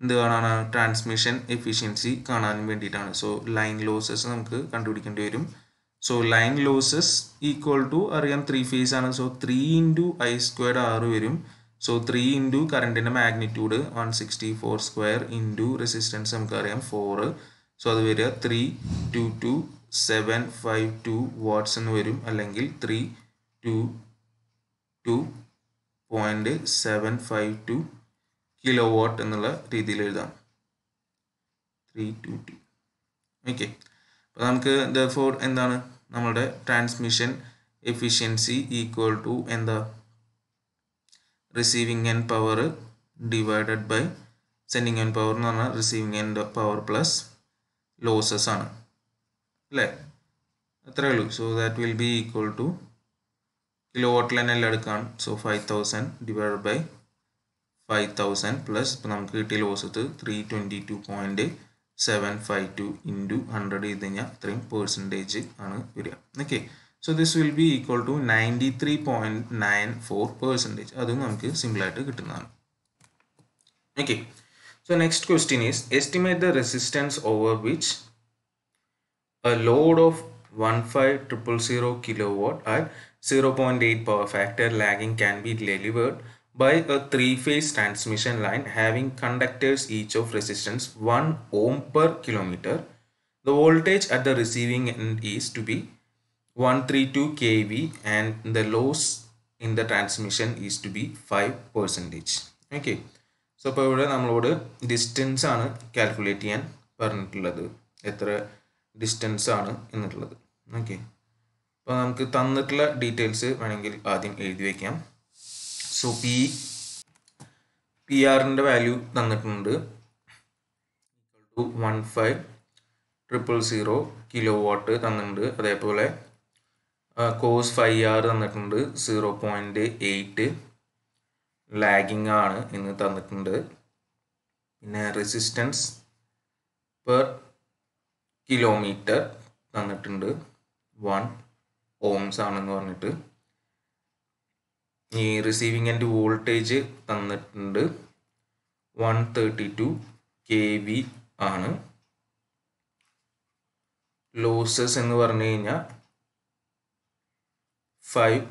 എന്ത് കാണാനാണ് ട്രാൻസ്മിഷൻ എഫിഷ്യൻസി കാണാനും വേണ്ടിയിട്ടാണ് സോ ലൈൻ ലോസസ് നമുക്ക് കണ്ടുപിടിക്കേണ്ടി വരും so line losses equal to അറിയാം ത്രീ ഫേസ് ആണ് so three into I squared R വരും സോ ത്രീ ഇൻറ്റു കറണ്ടിൻ്റെ magnitude one sixty four square into resistance നമുക്കറിയാം ഫോറ് സോ അത് വരിക three two two seven five two watts എന്ന് വരും അല്ലെങ്കിൽ three two point seven five two kilowatt എന്നുള്ള രീതിയിൽ എഴുതാം ത്രീ ടു ടു ഓക്കെ അപ്പോൾ നമുക്ക് ഫോർ എന്താണ് നമ്മുടെ ട്രാൻസ്മിഷൻ എഫിഷ്യൻസി ഈക്വൽ ടു എന്താ receiving end power divided by sending end power എന്ന് പറഞ്ഞാൽ receiving end power plus losses ആണ് അല്ലേ അത്രേ ഉള്ളൂ so that will be equal to തന്നെ എല്ലാം എടുക്കുകയാണ് so five thousand divide by five thousand plus ഇപ്പം നമുക്ക് കിട്ടിയ ലോസത്ത് three twenty two point seven five two into hundred ചെയ്ത് കഴിഞ്ഞാൽ അത്രയും പേഴ്സൻറ്റേജ് ആണ് വരിക okay so this will be equal to ninety three point nine four percentage അതും നമുക്ക് സിമ്പിളായിട്ട് കിട്ടുന്നതാണ് okay so next question is estimate the resistance over which a load of one five triple zero kilo watt at 0.8 power factor lagging can be delivered by a three-phase transmission line having conductors each of resistance 1 ohm per kilometer. The voltage at the receiving end is to be 132 kV and the loss in the transmission is to be 5 percentage. Okay. so അപ്പോൾ ഇവിടെ നമ്മളോട് distance to calculate ചെയ്യാൻ distance. എത്ര അപ്പോൾ നമുക്ക് തന്നിട്ടുള്ള details വേണമെങ്കിൽ ആദ്യം എഴുതി വയ്ക്കാം സോ പി പി ആറിൻ്റെ വാല്യൂ തന്നിട്ടുണ്ട് to one five triple zero kilo watt തന്നിട്ടുണ്ട് അതേപോലെ കോസ് ഫൈവ് ആർ തന്നിട്ടുണ്ട് സീറോ പോയിൻറ്റ് എയ്റ്റ് ലാഗിങ് ആണ് എന്ന് തന്നിട്ടുണ്ട് പിന്നെ റെസിസ്റ്റൻസ് പെർ കിലോമീറ്റർ തന്നിട്ടുണ്ട് വൺ ഓംസ് ആണെന്ന് പറഞ്ഞിട്ട് ഈ റിസീവിങ് എൻഡ് വോൾട്ടേജ് തന്നിട്ടുണ്ട് one thirty two K V ആണ് ലോസസ് എന്ന് പറഞ്ഞു കഴിഞ്ഞാൽ ഫൈവ്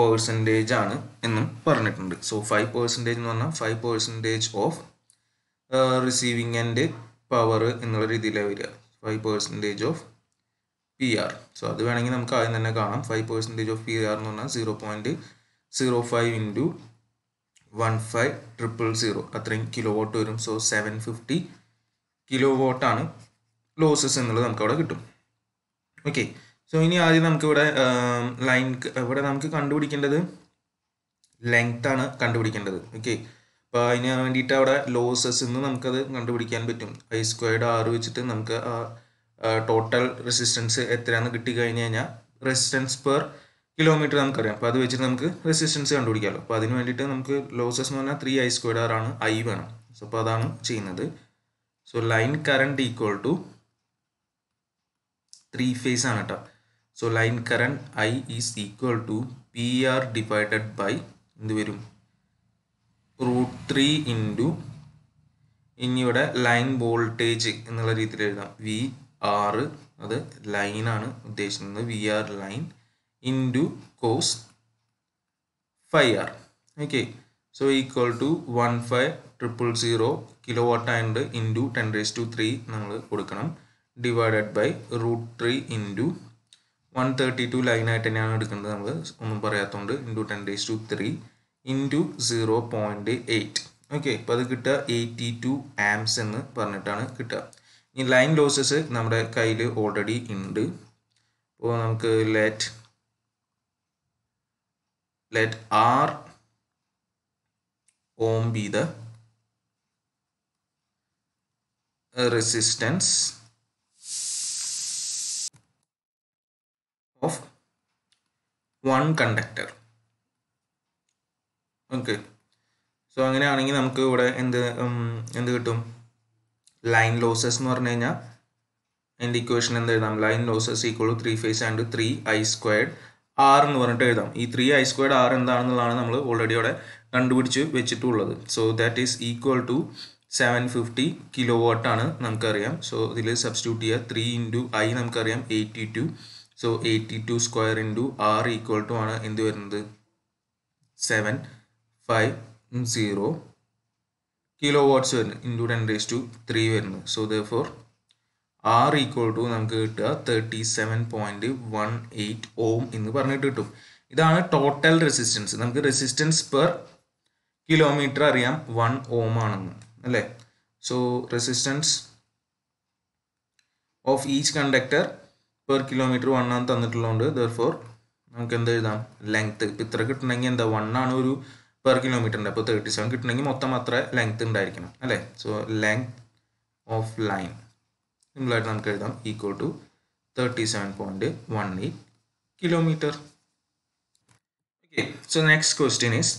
പേഴ്സൻറ്റേജ് ആണ് എന്നും പറഞ്ഞിട്ടുണ്ട് സോ ഫൈവ് പേഴ്സൻറ്റേജ് എന്ന് പറഞ്ഞാൽ five percentage of receiving end power എന്നുള്ള രീതിയിലാണ് വരിക five percentage of P R so അത് വേണമെങ്കിൽ നമുക്ക് ആദ്യം തന്നെ കാണാം five percentage of P R എന്ന് പറഞ്ഞാൽ zero point zero five into one five triple zero അത്രയും കിലോ വോട്ട് വരും സോ സെവൻ ഫിഫ്റ്റി കിലോ വോട്ടാണ് ലോസസ് എന്നുള്ളത് നമുക്കവിടെ കിട്ടും ഓക്കെ സോ ഇനി ആദ്യം നമുക്കിവിടെ ലൈൻ ഇവിടെ നമുക്ക് കണ്ടുപിടിക്കേണ്ടത് ലെങ്ത് ആണ് കണ്ടുപിടിക്കേണ്ടത് ഓക്കെ അപ്പോൾ അതിന് വേണ്ടിയിട്ട് അവിടെ ലോസസ് എന്ന് നമുക്കത് കണ്ടുപിടിക്കാൻ പറ്റും ഐ സ്ക്വയർഡ് ആറ് വെച്ചിട്ട് നമുക്ക് ആ ടോട്ടൽ റെസിസ്റ്റൻസ് എത്രയാണെന്ന് കിട്ടിക്കഴിഞ്ഞ് കഴിഞ്ഞാൽ റെസിസ്റ്റൻസ് പെർ കിലോമീറ്റർ നമുക്കറിയാം അപ്പോൾ അത് വെച്ചിട്ട് നമുക്ക് റെസിസ്റ്റൻസ് കണ്ടുപിടിക്കാമല്ലോ അപ്പോൾ അതിന് വേണ്ടിയിട്ട് നമുക്ക് ലോസസ് എന്ന് പറഞ്ഞാൽ ത്രീ ഐ സ്ക്വയർ ആർ ആണ് ഐ വേണം സോ അപ്പോൾ അതാണ് ചെയ്യുന്നത് so line current equal to three phase ആണ് കേട്ടോ so line current I is equal to P R divided by എന്ത് വരും റൂട്ട് ത്രീ ഇൻറ്റു ഇനിയുടെ ലൈൻ വോൾട്ടേജ് എന്നുള്ള രീതിയിൽ എഴുതാം വി ആറ് അത് ലൈനാണ് ഉദ്ദേശിക്കുന്നത് V R line into cos phi R okay so equal to one five triple zero kilo watt and into ten raise to three നമ്മൾ കൊടുക്കണം divided by root three into one thirty two ലൈനായിട്ട് തന്നെയാണ് എടുക്കുന്നത് നമ്മൾ ഒന്നും പറയാത്തതുകൊണ്ട് into ten raise to three into zero point eight okay അപ്പോൾ അത് കിട്ടുക എയ്റ്റി ടു ആംസ് എന്ന് പറഞ്ഞിട്ടാണ് കിട്ടുക ഈ ലൈൻ ലോസസ് നമ്മുടെ കയ്യിൽ ഓൾറെഡി ഉണ്ട് അപ്പോൾ നമുക്ക് let let R ohm be the resistance of one conductor okay so അങ്ങനെയാണെങ്കിൽ നമുക്ക് ഇവിടെ എന്ത് എന്ത് കിട്ടും ലൈൻ ലോസസ് എന്ന് പറഞ്ഞു കഴിഞ്ഞാൽ എൻ്റെ ഇക്വേഷൻ എന്ത് എഴുതാം line losses equal to three phase and three I squared R എന്ന് പറഞ്ഞിട്ട് എഴുതാം ഈ ത്രീ ഐ സ്ക്വയർഡ് ആർ എന്താണെന്നുള്ളതാണ് നമ്മൾ ഓൾറെഡി അവിടെ കണ്ടുപിടിച്ച് വെച്ചിട്ടുള്ളത് so that is equal to seven fifty kilo ആണ് നമുക്കറിയാം സോ ഇതിൽ സബ്സ്റ്റിറ്റ്യൂട്ട് ചെയ്യുക ത്രീ ഇൻറ്റു ഐ നമുക്കറിയാം eighty two so eighty two square into R equal to ആണ് എന്ത് വരുന്നത് seven five zero kilo watts വരുന്നത് into ten raise to three വരുന്നു so therefore R equal to നമുക്ക് കിട്ടുക thirty seven point one eight ohm എന്ന് പറഞ്ഞിട്ട് കിട്ടും ഇതാണ് ടോട്ടൽ റെസിസ്റ്റൻസ് നമുക്ക് റെസിസ്റ്റൻസ് പെർ കിലോമീറ്റർ അറിയാം വൺ ഓം ആണെന്ന് അല്ലേ so resistance of each conductor per kilometre one ആണ് തന്നിട്ടുള്ളതുകൊണ്ട് ദർ ഫോർ നമുക്ക് എന്ത് എഴുതാം ലെങ്ത്ത് ഇപ്പം ഇത്ര കിട്ടണമെങ്കിൽ എന്താ വൺ ആണ് ഒരു पर किलोमीटर नेबो 37 कितने होंगे மொத்தம் ಅತ್ರ ಲENGTHnd ಇರಕೊಂಡ ಅಲ್ಲೇ so length of line simple ಆಗಿ ನಾವು ಹೇಳ್ತాం equal to 37.18 kilometre okay so next question is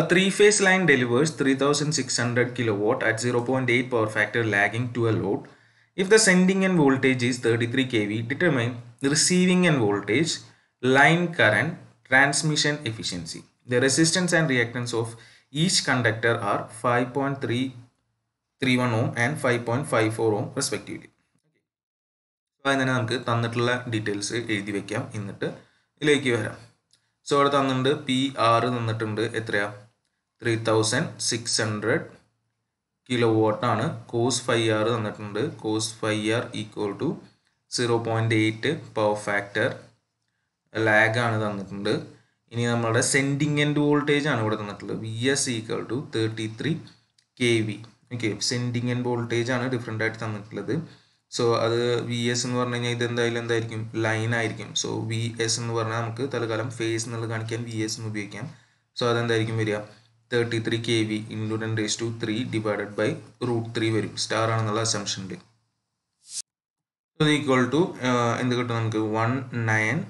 a 3 phase line delivers 3600 kilowatt at 0.8 power factor lagging to a load if the sending end voltage is 33 kV determine the receiving end voltage line current transmission efficiency The resistance and reactance of each conductor are 5.331 ohm and 5.54 ohm respectively. അതിന് തന്നെ നമുക്ക് തന്നിട്ടുള്ള details എഴുതി വെക്കാം എന്നിട്ട് ഇതിലേക്ക് വരാം so അവിടെ തന്നിട്ടുണ്ട് പി ആറ് തന്നിട്ടുണ്ട് എത്രയാ three thousand six hundred kilo വാട്ടാണ് കോസ് ഫൈവ് ആർ തന്നിട്ടുണ്ട് cos phi R equal to zero point eight power factor ലാഗാണ് തന്നിട്ടുണ്ട് ഇനി നമ്മളുടെ സെൻഡിങ് എൻഡ് വോൾട്ടേജ് ആണ് ഇവിടെ തന്നിട്ടുള്ളത് V S equal to thirty three K V okay sending end voltage ആണ് ഡിഫറെൻ്റ് ആയിട്ട് തന്നിട്ടുള്ളത് സോ അത് വി എസ് എന്ന് പറഞ്ഞു കഴിഞ്ഞാൽ ഇത് എന്തായാലും എന്തായിരിക്കും ലൈൻ ആയിരിക്കും സോ വി എസ് എന്ന് പറഞ്ഞാൽ നമുക്ക് തൽക്കാലം ഫേസ് എന്നുള്ളത് കാണിക്കാൻ വി എസ് എന്ന് ഉപയോഗിക്കാം സോ അതെന്തായിരിക്കും വരിക thirty three K V into ten raise to three divided by root three വരും സ്റ്റാർ ആണെന്നുള്ള അസംഷൻ അസംഷനുണ്ട് ഈക്വൽ ടു എന്ത് കിട്ടും നമുക്ക് one nine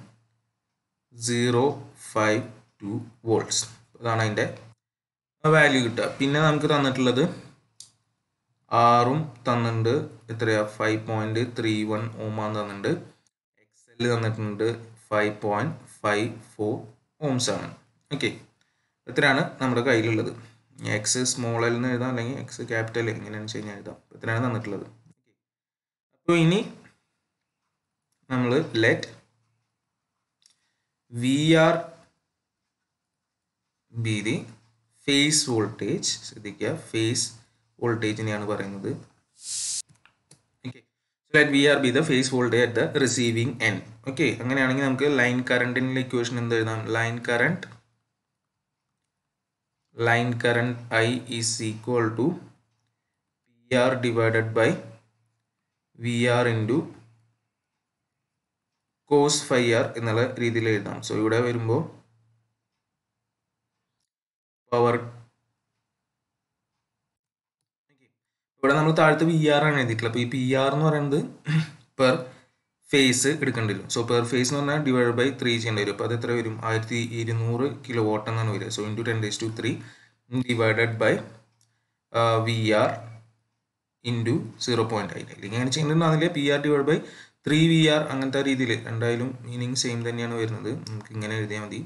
zero five two volts അതാണ് അതിൻ്റെ വാല്യൂ കിട്ടുക പിന്നെ നമുക്ക് തന്നിട്ടുള്ളത് ആറും തന്നിട്ടുണ്ട് എത്രയാ ഫൈവ് പോയിന്റ് ത്രീ വൺ ഓമാണ് തന്നിട്ടുണ്ട് എക്സ് എൽ തന്നിട്ടുണ്ട് five point five four ohms ആണ് ഓക്കെ എത്രയാണ് നമ്മുടെ കയ്യിലുള്ളത് എക്സ് സ്മോൾ എൽ എന്ന് എഴുതാം അല്ലെങ്കിൽ എക്സ് ക്യാപിറ്റൽ എങ്ങനെയാണെന്ന് വെച്ച് കഴിഞ്ഞാൽ എഴുതാം എത്രയാണ് തന്നിട്ടുള്ളത് അപ്പോൾ ഇനി നമ്മൾ let V R be the phase voltage ശ്രദ്ധിക്കുക ഫേസ് വോൾട്ടേജിനെയാണ് പറയുന്നത് okay V R be the phase voltage at the receiving end okay അങ്ങനെയാണെങ്കിൽ നമുക്ക് ലൈൻ കറണ്ടിൻ്റെ ഇക്വേഷൻ എന്ത് എഴുതാം line current line current I is equal to P R divided by V R into cos phi R എന്നുള്ള രീതിയിൽ എഴുതാം so ഇവിടെ വരുമ്പോൾ പവർ ഇവിടെ നമ്മൾ താഴത്ത് പി ആർ ആണ് എഴുതിയിട്ടുള്ളത് അപ്പോൾ ഈ പി ആർ എന്ന് പറയുന്നത് പെർ ഫേസ് എടുക്കേണ്ടി വരും സോ പെർ ഫേസ് എന്ന് പറഞ്ഞാൽ ഡിവൈഡ് ബൈ ത്രീ ചെയ്യേണ്ടി വരും അപ്പോൾ അത് എത്ര വരും ആയിരത്തി ഇരുന്നൂറ് കിലോ വോട്ട് എന്നാണ് വരിക so into ten raise to three divided by V R into zero point ആയി അല്ലെങ്കിൽ അങ്ങനെ ചെയ്യുന്നുണ്ട് അതിൽ P R divide by three V R അങ്ങനത്തെ രീതിയിൽ രണ്ടായാലും മീനിങ് സെയിം തന്നെയാണ് വരുന്നത് നമുക്ക് ഇങ്ങനെ എഴുതിയാൽ മതി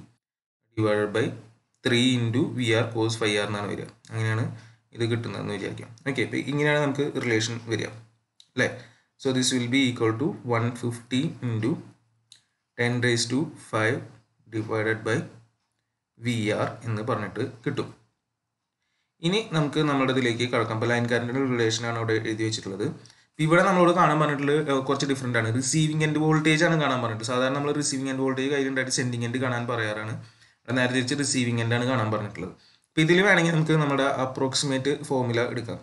divided by three into V R cos phi R എന്നാണ് വരിക അങ്ങനെയാണ് ഇത് കിട്ടുന്നതെന്ന് വിചാരിക്കാം ഓക്കെ അപ്പോൾ ഇങ്ങനെയാണ് നമുക്ക് റിലേഷൻ വരിക അല്ലേ so this will be equal to one fifty into ten raise to five divided by V R എന്ന് പറഞ്ഞിട്ട് കിട്ടും ഇനി നമുക്ക് നമ്മുടെ ഇതിലേക്ക് കടക്കാം അപ്പോൾ ലൈൻ കറണ്ടിൻ്റെ റിലേഷനാണ് അവിടെ എഴുതി വെച്ചിട്ടുള്ളത് ഇവിടെ നമ്മളോട് കാണാൻ പറഞ്ഞിട്ടുള്ള കുറച്ച് ഡിഫറെൻ്റ് ആണ് റിസീവിംഗ് എൻഡ് വോൾട്ടേജ് ആണ് കാണാൻ പറഞ്ഞിട്ട് സാധാരണ നമ്മൾ റിസീവിംഗ് എൻഡ് വോൾട്ടേജ് കയ്യിലുണ്ടായിട്ട് സെൻഡിങ് എൻഡ് കാണാൻ പറയാറാണ് നേരെ തിരിച്ച് റിസീവിങ് എൻഡാണ് കാണാൻ പറഞ്ഞിട്ടുള്ളത് അപ്പോൾ ഇതിൽ വേണമെങ്കിൽ നമുക്ക് നമ്മുടെ അപ്രോക്സിമേറ്റ് ഫോർമുല എടുക്കാം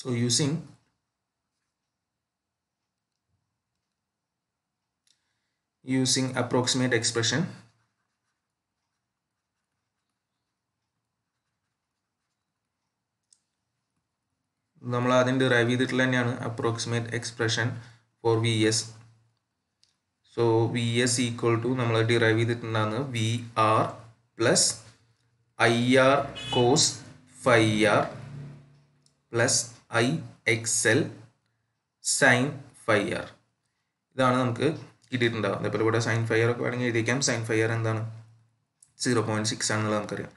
so using using approximate expression നമ്മൾ ആദ്യം ഡിറൈവ് ചെയ്തിട്ടുള്ള തന്നെയാണ് approximate expression for V S so V S equal to നമ്മൾ ഡിറൈവ് ചെയ്തിട്ടുണ്ടാകുന്നത് V R plus I R cos phi R plus I X L sine phi R ഇതാണ് നമുക്ക് കിട്ടിയിട്ടുണ്ടാകുന്നത് ഇപ്പോൾ ഇവിടെ സൈൻ ഫൈ ആർ ഒക്കെ വേണമെങ്കിൽ എഴുതിയിരിക്കാം സൈൻ ഫൈ ആർ എന്താണ് സീറോ പോയിന്റ് സിക്സ് ആണെന്നുള്ളത് നമുക്കറിയാം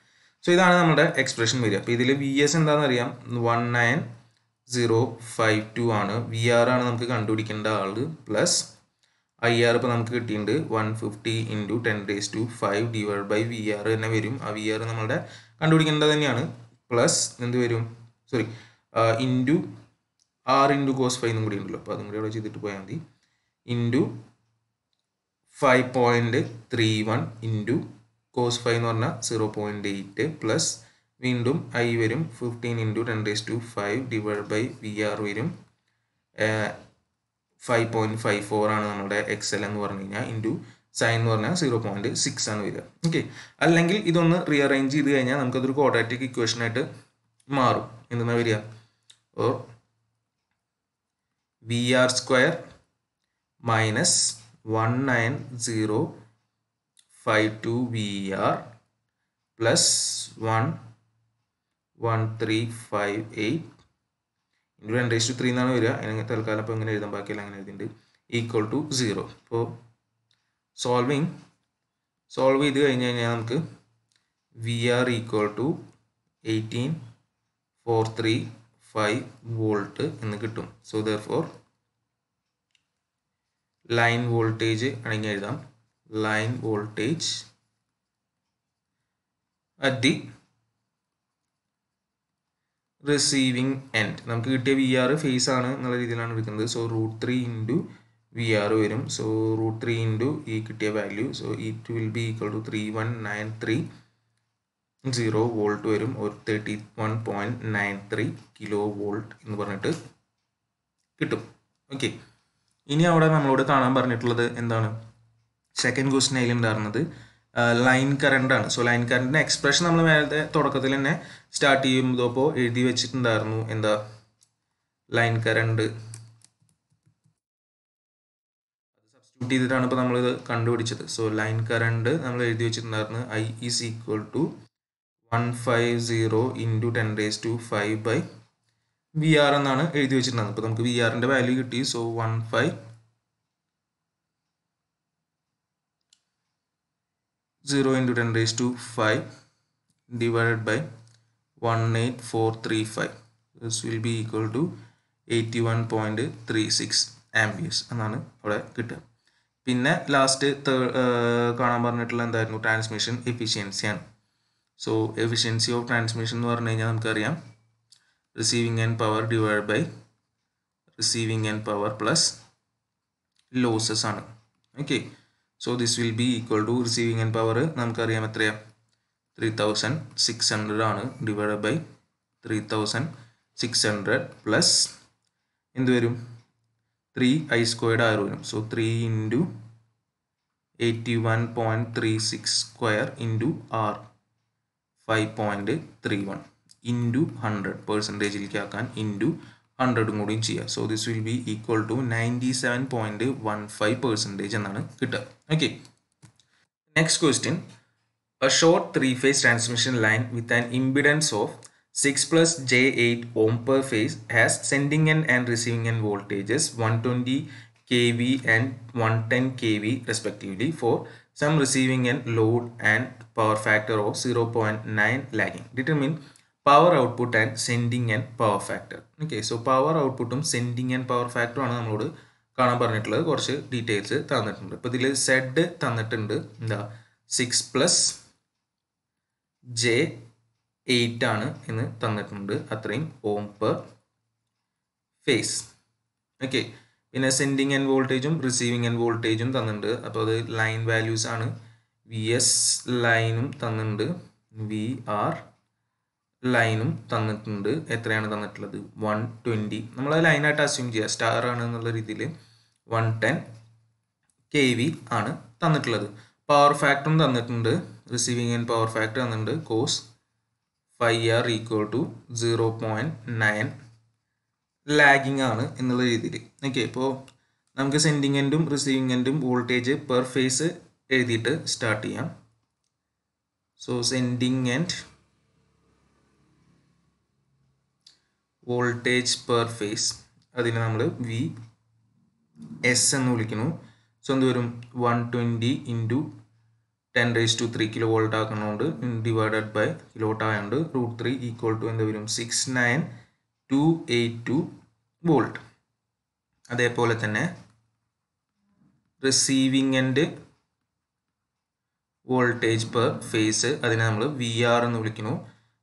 സോ ഇതാണ് നമ്മുടെ എക്സ്പ്രഷൻ വരിക അപ്പോൾ ഇതിൽ വി എസ് എന്താണെന്ന് അറിയാം one nine zero five two ആണ് വി ആർ ആണ് നമുക്ക് കണ്ടുപിടിക്കേണ്ട ആൾ പ്ലസ് ഐ ആർ ഇപ്പോൾ നമുക്ക് കിട്ടിയിട്ടുണ്ട് one fifty into ten raise to five divide by V R തന്നെ വരും ആ വി ആർ നമ്മളുടെ കണ്ടുപിടിക്കേണ്ടത് തന്നെയാണ് പ്ലസ് എന്ത് വരും sorry into R into cos phi എന്നും കൂടി ഉണ്ടല്ലോ അപ്പോൾ അതും കൂടി അവിടെ ചെയ്തിട്ട് പോയാൽ മതി into five point three one into cos phi എന്ന് പറഞ്ഞാൽ സീറോ പോയിൻറ്റ് എയ്റ്റ് പ്ലസ് വീണ്ടും ഐ വരും fifteen into ten raise to five divide by V R വരും ഫൈവ് പോയിന്റ് ഫൈവ് ഫോർ ആണ് നമ്മുടെ എക്സ് എൽ എന്ന് പറഞ്ഞു കഴിഞ്ഞാൽ ഇൻറ്റു സൈൻ എന്ന് പറഞ്ഞാൽ സീറോ പോയിന്റ് സിക്സ് ആണ് വരിക ഓക്കെ അല്ലെങ്കിൽ ഇതൊന്ന് റീഅറേഞ്ച് ചെയ്ത് കഴിഞ്ഞാൽ നമുക്കതൊരു കോഡാറ്റിക് ഇക്വേഷൻ ആയിട്ട് മാറും എന്താ വരിക ഓ V R square minus one nine zero five two V R plus one one three five eight into ten raise to three എന്നാണ് വരിക അങ്ങനെ തൽക്കാലം അപ്പോൾ ഇങ്ങനെ എഴുതാം ബാക്കിയെല്ലാം അങ്ങനെ എഴുതിയിട്ടുണ്ട് ഈക്വൽ ടു സീറോ അപ്പോൾ സോൾവിങ് സോൾവ് ചെയ്ത് കഴിഞ്ഞ് കഴിഞ്ഞാൽ നമുക്ക് V R equal to eighteen four three five volt എന്ന് കിട്ടും so therefore line voltage ആണെങ്കിൽ എഴുതാം line voltage at the receiving end നമുക്ക് കിട്ടിയ വി ആർ ഫേസ് ആണ് എന്നുള്ള രീതിയിലാണ് എടുക്കുന്നത് so root three into V R വരും സോ റൂട്ട് ത്രീ ഇൻറ്റു ഈ കിട്ടിയ value so it will be equal to three one nine three zero volt വരും ഒരു thirty one point nine three kilo volt എന്ന് പറഞ്ഞിട്ട് കിട്ടും ഓക്കെ ഇനി അവിടെ നമ്മളോട് കാണാൻ പറഞ്ഞിട്ടുള്ളത് എന്താണ് സെക്കൻഡ് ക്വസ്റ്റ്യൻ ഉണ്ടായിരുന്നത് ലൈൻ കറണ്ട് ആണ് സോ ലൈൻ കറണ്ടിൻ്റെ എക്സ്പ്രഷൻ നമ്മൾ നേരത്തെ തുടക്കത്തിൽ തന്നെ സ്റ്റാർട്ട് ചെയ്യുമ്പോൾ അപ്പോൾ എഴുതി വെച്ചിട്ടുണ്ടായിരുന്നു എന്താ ലൈൻ കറണ്ട് സബ്സ്റ്റിറ്റ്യൂട്ട് ചെയ്തിട്ടാണ് ഇപ്പോൾ നമ്മളിത് കണ്ടുപിടിച്ചത് സോ ലൈൻ കറണ്ട് നമ്മൾ എഴുതി വെച്ചിട്ടുണ്ടായിരുന്നു I is equal to one five zero into ten raise to five by V R എന്നാണ് എഴുതി വെച്ചിട്ടുണ്ടായിരുന്നത് അപ്പോൾ നമുക്ക് വി ആറിൻ്റെ വാല്യൂ കിട്ടി so one five 0 into 10 raised to 5 divided by 18435 this will be equal to 81.36 amperes എന്നാണ് അവിടെ കിട്ടുക പിന്നെ ലാസ്റ്റ് കാണാൻ പറഞ്ഞിട്ടുള്ള എന്തായിരുന്നു ട്രാൻസ്മിഷൻ എഫിഷ്യൻസിയാണ് സോ എഫിഷ്യൻസി ഓഫ് ട്രാൻസ്മിഷൻ എന്ന് പറഞ്ഞു കഴിഞ്ഞാൽ നമുക്കറിയാം receiving end power divide by receiving end power plus losses ആണ് okay so this will be equal to receiving end power നമുക്കറിയാം എത്രയാണ് ത്രീ തൗസൻഡ് സിക്സ് ഹൺഡ്രഡ് ആണ് divide by three thousand six hundred plus എന്തുവരും three I squared R വരും so three into eighty one point three six square into R five point three one into hundred പെർസെൻറ്റേജിലേക്ക് ആക്കാൻ into Hundred കൂടിയും ചെയ്യുക so this will be equal to ninety seven point one five percentage എന്നാണ് കിട്ടുക okay next question a short three phase 6 plus J8 ohm per phase has sending end and receiving end voltages 120 kV and 110 kV respectively for some receiving end load and power factor of 0.9 lagging. Determine power output and sending end power factor okay so power ഔട്ട്പുട്ടും sending end power ഫാക്ടറും ആണ് നമ്മളോട് കാണാൻ പറഞ്ഞിട്ടുള്ളത് കുറച്ച് details തന്നിട്ടുണ്ട് ഇപ്പം ഇതിൽ സെഡ് തന്നിട്ടുണ്ട് എന്താ സിക്സ് പ്ലസ് ജെ എയ്റ്റ് ആണ് എന്ന് തന്നിട്ടുണ്ട് അത്രയും ഓം പെർ ഫേസ് ഓക്കെ പിന്നെ സെൻഡിങ് ആൻഡ് വോൾട്ടേജും റിസീവിങ് ആൻഡ് വോൾട്ടേജും തന്നിട്ടുണ്ട് അപ്പോൾ അത് ലൈൻ വാല്യൂസ് ആണ് വി എസ് ലൈനും തന്നിട്ടുണ്ട് വി ആർ ലൈനും തന്നിട്ടുണ്ട് എത്രയാണ് തന്നിട്ടുള്ളത് വൺ ട്വൻറ്റി നമ്മൾ ലൈനായിട്ട് അസ്യൂം ചെയ്യുക സ്റ്റാർ ആണ് എന്നുള്ള രീതിയിൽ വൺ ടെൻ കെ വി ആണ് തന്നിട്ടുള്ളത് പവർ ഫാക്ടറും തന്നിട്ടുണ്ട് റിസീവിങ് ആൻഡ് പവർ ഫാക്ടർ തന്നിട്ടുണ്ട് cos phi R equal to zero point nine lagging ആണ് എന്നുള്ള രീതിയിൽ ഓക്കെ ഇപ്പോൾ നമുക്ക് സെൻഡിങ് എൻഡും റിസീവിങ് എൻഡും വോൾട്ടേജ് പെർ ഫേസ് എഴുതിയിട്ട് സ്റ്റാർട്ട് ചെയ്യാം so sending end voltage per phase അതിനെ നമ്മൾ വി എസ് എന്ന് വിളിക്കുന്നു സോ എന്ത് വരും one twenty into ten raise to three kilo volt ആക്കുന്നതുകൊണ്ട് ഡിവൈഡഡ് ബൈ കിലോ കിലോട്ട് ആയതുകൊണ്ട് റൂട്ട് ത്രീ ഈക്വൽ ടു എന്ത് വരും six nine two eight two volt അതേപോലെ തന്നെ receiving end voltage per phase അതിനെ നമ്മൾ വി ആർ എന്ന് വിളിക്കുന്നു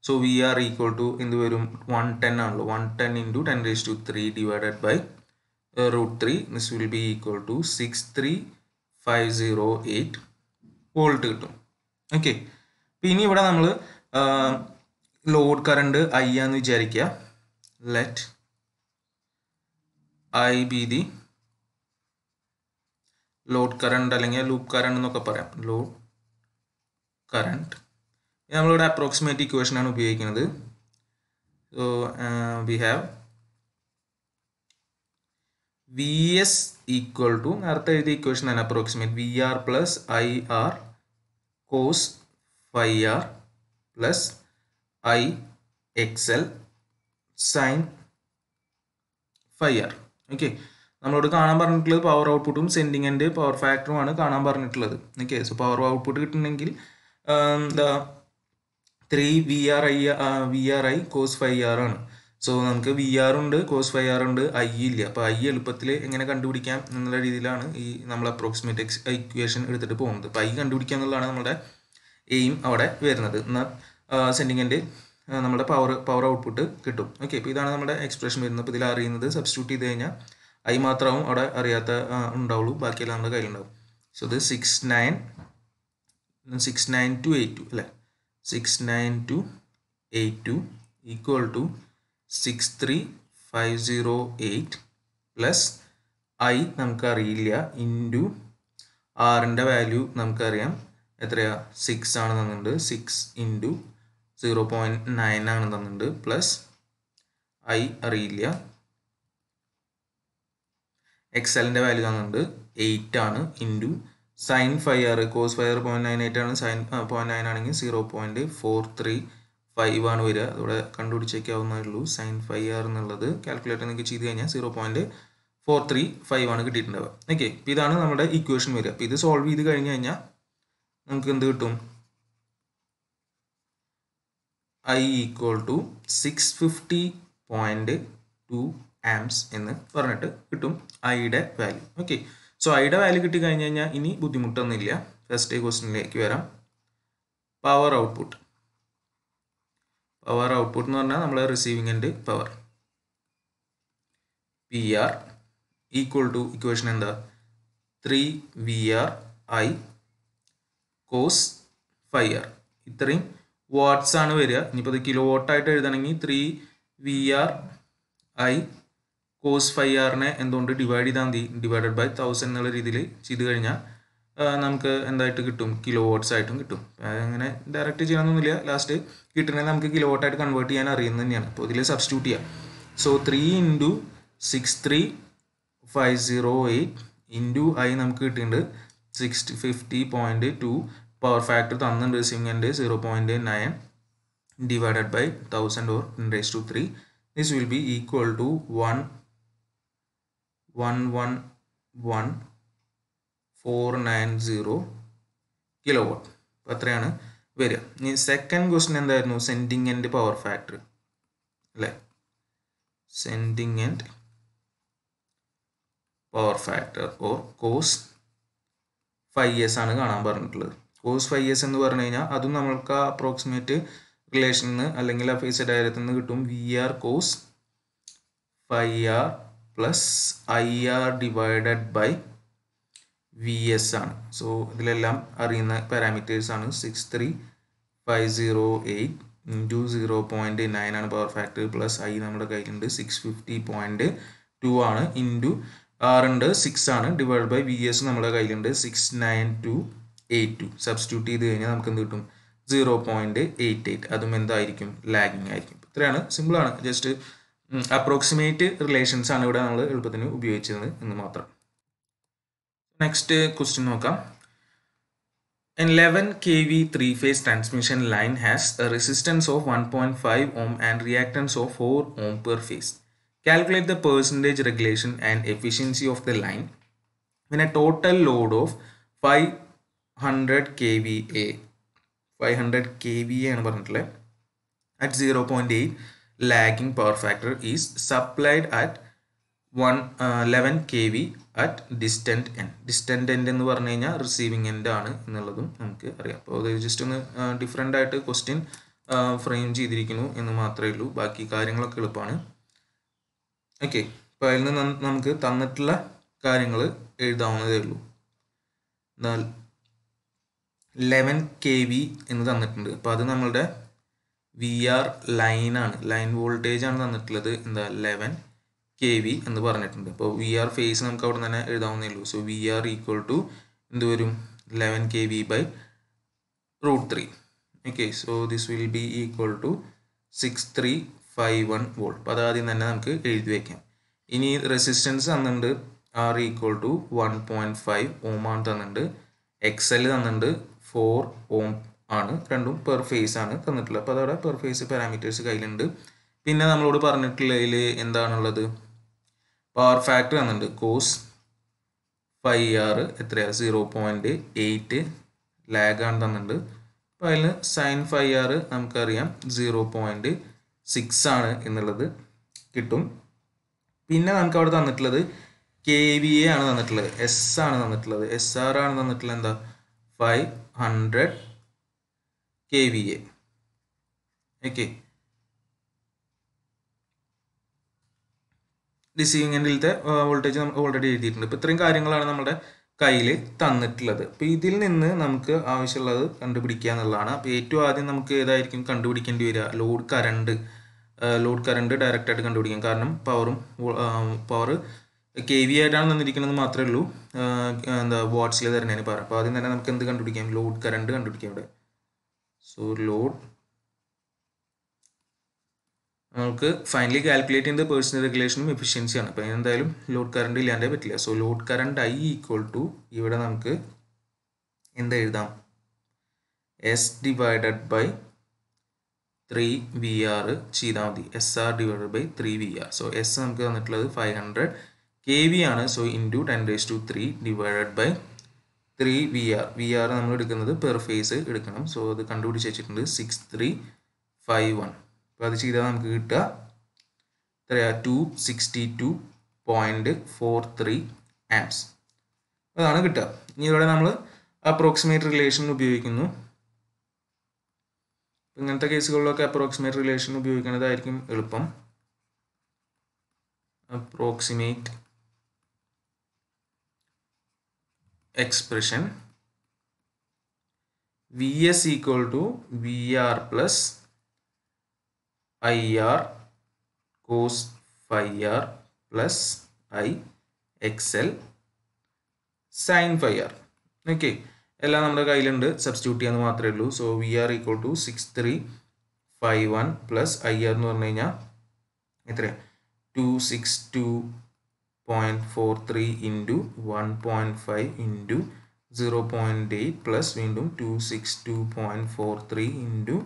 so V R equal to എന്ത് വരും വൺ ടെൻ ആണല്ലോ one ten into ten raise to three divided by root three this will be equal to six three five zero eight volt കിട്ടും okay ഇനി ഇവിടെ നമ്മൾ load current I ആന്ന് വിചാരിക്കുക let I be the load current അല്ലെങ്കിൽ loop current എന്നൊക്കെ പറയാം load current നമ്മളിവിടെ അപ്രോക്സിമേറ്റ് ഇക്വേഷൻ ആണ് ഉപയോഗിക്കുന്നത് so we have V S equal to നേരത്തെ എഴുതിയ ഇക്വേഷൻ തന്നെ approximate V R plus I R cos phi R plus I X L sine phi R okay നമ്മളോട് കാണാൻ പറഞ്ഞിട്ടുള്ളത് പവർ ഔട്ട്പുട്ടും സെൻഡിങ് ആൻഡ് പവർ ആണ് കാണാൻ പറഞ്ഞിട്ടുള്ളത് ഓക്കെ സോ പവർ ഔട്ട്പുട്ട് കിട്ടണമെങ്കിൽ എന്താ um, three V R I V R I cos phi R ആണ് സോ നമുക്ക് വി ആർ ഉണ്ട് കോസ് ഫൈ ആർ ഉണ്ട് ഐ ഇല്ല അപ്പോൾ ഐ എളുപ്പത്തിൽ എങ്ങനെ കണ്ടുപിടിക്കാം എന്നുള്ള രീതിയിലാണ് ഈ നമ്മൾ അപ്രോക്സിമേറ്റ് എക്സ് ഇക്വേഷൻ എടുത്തിട്ട് പോകുന്നത് അപ്പോൾ ഐ കണ്ടുപിടിക്കുക എന്നുള്ളതാണ് നമ്മുടെ എയിം അവിടെ വരുന്നത് എന്നാൽ സെൻറ്റിങ്ങിൻ്റെ നമ്മുടെ പവർ പവർ ഔട്ട്പുട്ട് കിട്ടും ഓക്കെ അപ്പോൾ ഇതാണ് നമ്മുടെ എക്സ്പ്രഷൻ വരുന്നത് അപ്പോൾ ഇതിൽ അറിയുന്നത് സബ്സ്റ്റിറ്റ്യൂട്ട് ചെയ്ത് കഴിഞ്ഞാൽ ഐ മാത്രമാവും അവിടെ അറിയാത്ത ഉണ്ടാവുള്ളൂ ബാക്കിയെല്ലാം നമ്മുടെ കയ്യിലുണ്ടാവും സോ ഇത് six nine six nine two eight two അല്ലേ 69282 equal to 63508 പ്ലസ് ഐ നമുക്കറിയില്ല ഇൻറ്റു ആറിൻ്റെ വാല്യൂ നമുക്കറിയാം എത്രയാണ് സിക്സ് ആണ് തന്നിട്ടുണ്ട് six into zero point nine ആണ് തന്നിട്ടുണ്ട് പ്ലസ് ഐ അറിയില്ല എക്സലിൻ്റെ വാല്യൂ തന്നിട്ടുണ്ട് എയ്റ്റ് ആണ് into sine phi R cos phi R point nine eight ആണ് സൈൻ പോയിന്റ് നയൻ ആണെങ്കിൽ zero point four three five ആണ് വരിക അതോടെ കണ്ടുപിടിച്ചേക്കാവുന്നേ ഉള്ളൂ സൈൻ ഫൈവ് ആർ എന്നുള്ളത് കാൽക്കുലേറ്റർ നിങ്ങൾക്ക് ചെയ്ത് കഴിഞ്ഞാൽ zero point four three five ആണ് കിട്ടിയിട്ടുണ്ടാവുക ഓക്കെ അപ്പോൾ ഇതാണ് നമ്മുടെ ഇക്വേഷൻ വരിക അപ്പോൾ ഇത് സോൾവ് ചെയ്ത് കഴിഞ്ഞ് കഴിഞ്ഞാൽ നമുക്ക് എന്ത് കിട്ടും I equal to six fifty point two amps എന്ന് പറഞ്ഞിട്ട് കിട്ടും ഐയുടെ വാല്യൂ ഓക്കെ സോ ഐയുടെ വാല്യൂ കിട്ടി കഴിഞ്ഞ് കഴിഞ്ഞാൽ ഇനി ബുദ്ധിമുട്ടൊന്നുമില്ല ഫസ്റ്റ് ക്വസ്റ്റിനിലേക്ക് വരാം പവർ ഔട്ട്പുട്ട് പവർ ഔട്ട്പുട്ട് എന്ന് പറഞ്ഞാൽ നമ്മൾ receiving end power P R equal to equation എന്താ three V R I cos phi R ഇത്രയും വാട്ട്സ് ആണ് വരിക ഇനിയിപ്പോൾ അത് കിലോ വാട്ടായിട്ട് എഴുതണമെങ്കിൽ three V R I cos phi ആറിനെ എന്തുകൊണ്ട് ഡിവൈഡ് ചെയ്താൽ മതി ഡിവൈഡഡ് ബൈ തൗസൻഡ് എന്നുള്ള രീതിയിൽ ചെയ്ത് കഴിഞ്ഞാൽ നമുക്ക് എന്തായിട്ട് കിട്ടും കിലോ വോട്ട്സ് ആയിട്ടും കിട്ടും അങ്ങനെ ഡയറക്റ്റ് ചെയ്യണമെന്നൊന്നുമില്ല ലാസ്റ്റ് കിട്ടണേ നമുക്ക് കിലോ വോട്ടായിട്ട് കൺവേർട്ട് ചെയ്യാൻ അറിയുന്നത് തന്നെയാണ് അപ്പോൾ ഇതിൽ സബ്സ്റ്റിറ്റ്യൂട്ട് ചെയ്യാം so three into six three five zero eight into I നമുക്ക് കിട്ടിയിട്ടുണ്ട് six fifty point two power factor തന്നിട്ടുണ്ട് receiving zero point nine divided by thousand or ten raise to three this will be equal to one 111 kilo watt അപ്പോൾ അത്രയാണ് വരിക ഇനി second question എന്തായിരുന്നു sending end power factor അല്ലേ sending end power factor or cos phi S ആണ് കാണാൻ പറഞ്ഞിട്ടുള്ളത് cos phi S എന്ന് പറഞ്ഞു കഴിഞ്ഞാൽ അതും നമ്മൾക്ക് അപ്രോക്സിമേറ്റ് റിലേഷനിൽ നിന്ന് അല്ലെങ്കിൽ ആ ഫേസ് ഡയറത്തിൽ നിന്ന് കിട്ടും V R cos phi R plus I R divided by V S ആണ് സോ ഇതിലെല്ലാം അറിയുന്ന പാരാമീറ്റേഴ്സ് ആണ് six three five zero eight into zero point nine ആണ് പവർ ഫാക്ടർ പ്ലസ് ഐ നമ്മുടെ കയ്യിലുണ്ട് സിക്സ് ഫിഫ്റ്റി പോയിൻറ്റ് ടു ആണ് into ആറുണ്ട് six ആണ് ഡിവൈഡ് ബൈ വി എസ് നമ്മുടെ കയ്യിലുണ്ട് six nine two eight two substitute ചെയ്ത് കഴിഞ്ഞാൽ നമുക്ക് എന്ത് കിട്ടും സീറോ പോയിൻറ്റ് എയ്റ്റ് എയ്റ്റ് അതും എന്തായിരിക്കും ലാഗിങ് ആയിരിക്കും ഇത്രയാണ് സിമ്പിളാണ് ജസ്റ്റ് അപ്രോക്സിമേറ്റ് റിലേഷൻസ് ആണ് ഇവിടെ നമ്മൾ എളുപ്പത്തിന് ഉപയോഗിച്ചത് എന്ന് മാത്രം നെക്സ്റ്റ് ക്വസ്റ്റ്യൻ നോക്കാം an eleven K V three phase transmission line has resistance of one point five ohm and reactance of four ohm per phase calculate the percentage regulation and efficiency of the line പിന്നെ total load of five hundred K V A five hundred K V A ആണ് പറഞ്ഞിട്ടുള്ളത് at zero point eight lagging power factor is supplied at 111 uh, kV at distant end. Distant end എന്ന് പറഞ്ഞു കഴിഞ്ഞാൽ receiving end ആണ് എന്നുള്ളതും നമുക്ക് അറിയാം അപ്പോൾ അത് ജസ്റ്റ് ഒന്ന് ഡിഫറെൻ്റ് ആയിട്ട് ക്വസ്റ്റ്യൻ ഫ്രെയിം ചെയ്തിരിക്കുന്നു എന്ന് മാത്രമേ ഉള്ളൂ ബാക്കി കാര്യങ്ങളൊക്കെ എളുപ്പമാണ് ഓക്കെ അപ്പോൾ അതിൽ നിന്ന് നമുക്ക് തന്നിട്ടുള്ള കാര്യങ്ങൾ എഴുതാവുന്നതേ ഉള്ളൂ എന്നാൽ ലെവൻ കെ വി എന്ന് തന്നിട്ടുണ്ട് അപ്പോൾ അത് നമ്മളുടെ വി ആർ ആണ് ലൈൻ വോൾട്ടേജ് ആണ് തന്നിട്ടുള്ളത് എന്താ ലെവൻ കെ വി എന്ന് പറഞ്ഞിട്ടുണ്ട് അപ്പോൾ വി ആർ ഫേസ് നമുക്ക് അവിടെ തന്നെ എഴുതാവുന്നേ ഉള്ളൂ so V R equal to എന്ത് വരും eleven K V by root three okay so this will be equal to six three five one volt അപ്പോൾ അതാദ്യം തന്നെ നമുക്ക് എഴുതി വയ്ക്കാം ഇനി റെസിസ്റ്റൻസ് തന്നിട്ടുണ്ട് R equal to one point five ohm ആണ് തന്നിട്ടുണ്ട് എക്സ് എൽ തന്നിട്ടുണ്ട് ഫോർ ഓം ആണ് രണ്ടും പെർ ഫേസ് ആണ് തന്നിട്ടുള്ളത് അപ്പോൾ അതവിടെ പെർ ഫേസ് പാരാമീറ്റേഴ്സ് കയ്യിലുണ്ട് പിന്നെ നമ്മളോട് പറഞ്ഞിട്ടുള്ളതിൽ എന്താണുള്ളത് പവർ ഫാക്ടർ എന്നുണ്ട് കോസ് ഫൈ ആർ എത്രയാണ് സീറോ പോയിൻറ്റ് എയ്റ്റ് ആണ് തന്നിട്ടുണ്ട് അപ്പോൾ അതിൽ സൈൻ ഫൈ ആർ നമുക്കറിയാം സീറോ പോയിൻറ്റ് സിക്സ് ആണ് എന്നുള്ളത് കിട്ടും പിന്നെ നമുക്ക് അവിടെ തന്നിട്ടുള്ളത് കെ വി എ ആണ് തന്നിട്ടുള്ളത് എസ് ആണ് തന്നിട്ടുള്ളത് എസ് ആർ ആണ് തന്നിട്ടുള്ളത് എന്താ five hundred kVA. Okay. Receiving എൻഡിലത്തെ വോൾട്ടേജ് നമുക്ക് ഓൾറെഡി എഴുതിയിട്ടുണ്ട് അപ്പോൾ ഇത്രയും കാര്യങ്ങളാണ് നമ്മുടെ കയ്യിൽ തന്നിട്ടുള്ളത് അപ്പോൾ ഇതിൽ നിന്ന് നമുക്ക് ആവശ്യമുള്ളത് കണ്ടുപിടിക്കുക എന്നുള്ളതാണ് അപ്പോൾ ഏറ്റവും ആദ്യം നമുക്ക് ഏതായിരിക്കും കണ്ടുപിടിക്കേണ്ടി വരിക ലോഡ് കറണ്ട് ലോഡ് കറണ്ട് ഡയറക്റ്റായിട്ട് കണ്ടുപിടിക്കാം കാരണം പവറും പവർ കെ വി ആയിട്ടാണ് തന്നിരിക്കുന്നത് മാത്രമേ ഉള്ളൂ എന്താ വാട്ട്സിൽ തരണേന് പറയാം അപ്പോൾ ആദ്യം തന്നെ നമുക്ക് എന്ത് കണ്ടുപിടിക്കാം ലോഡ് കറണ്ട് കണ്ടുപിടിക്കാം ഇവിടെ സോ ലോഡ് നമുക്ക് ഫൈനലി കാൽക്കുലേറ്റ് ചെയ്യുന്നത് പേഴ്സണൽ റെഗുലേഷനും എഫിഷ്യൻസിയാണ് അപ്പം എന്തായാലും ലോഡ് കറണ്ട് ഇല്ലാണ്ടേ പറ്റില്ല so load current I equal to ഇവിടെ നമുക്ക് എന്ത് എഴുതാം S divided by three V R ചെയ്താൽ മതി S R divided by three V R so S നമുക്ക് തന്നിട്ടുള്ളത് ഫൈവ് ഹൺഡ്രഡ് കെ വി ആണ് so into ten raise to three divided by three V R V R നമ്മൾ എടുക്കുന്നത് per face എടുക്കണം so അത് കണ്ടുപിടിച്ച് വെച്ചിട്ടുണ്ട് സിക്സ് ത്രീ ഫൈവ് വൺ അപ്പോൾ അത് ചെയ്താൽ നമുക്ക് കിട്ടുക എത്രയാ two sixty two point four three amps അതാണ് കിട്ടുക ഇനി ഇവിടെ നമ്മൾ അപ്രോക്സിമേറ്റ് റിലേഷൻ ഉപയോഗിക്കുന്നു ഇങ്ങനത്തെ കേസുകളിലൊക്കെ അപ്രോക്സിമേറ്റ് റിലേഷൻ ഉപയോഗിക്കുന്നതായിരിക്കും എളുപ്പം approximate expression V S equal to V R plus I R cos phi R plus I X L sine phi R okay എല്ലാം നമ്മുടെ കയ്യിലുണ്ട് സബ്സ്റ്റിറ്റ്യൂട്ട് ചെയ്യാന്ന് മാത്രമേ ഉള്ളൂ so V R equal to six three five one plus I R എന്ന് പറഞ്ഞു കഴിഞ്ഞാൽ എത്രയാണ് two six two point four three into one point five into zero point eight plus വീണ്ടും two six two point four three into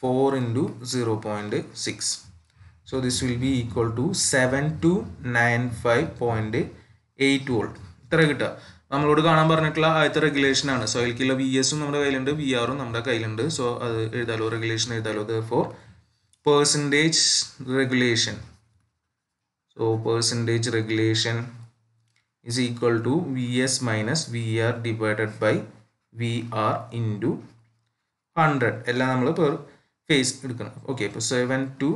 four into zero point six so this will be equal to seven two nine five point eight volt ഇത്ര കിട്ടുക നമ്മളോട് കാണാൻ പറഞ്ഞിട്ടുള്ള ആദ്യത്തെ regulation ആണ് so സോയിൽക്കുള്ള V എസും നമ്മുടെ കയ്യിലുണ്ട് വി ആറും നമ്മുടെ കയ്യിലുണ്ട് സോ അത് എഴുതാലോ റെഗുലേഷൻ എഴുതാലോ for percentage regulation So percentage regulation is equal to Vs minus Vr divided by Vr into 100. എല്ലാം നമ്മൾ per phase എടുക്കണം ഓക്കെ അപ്പോൾ seven two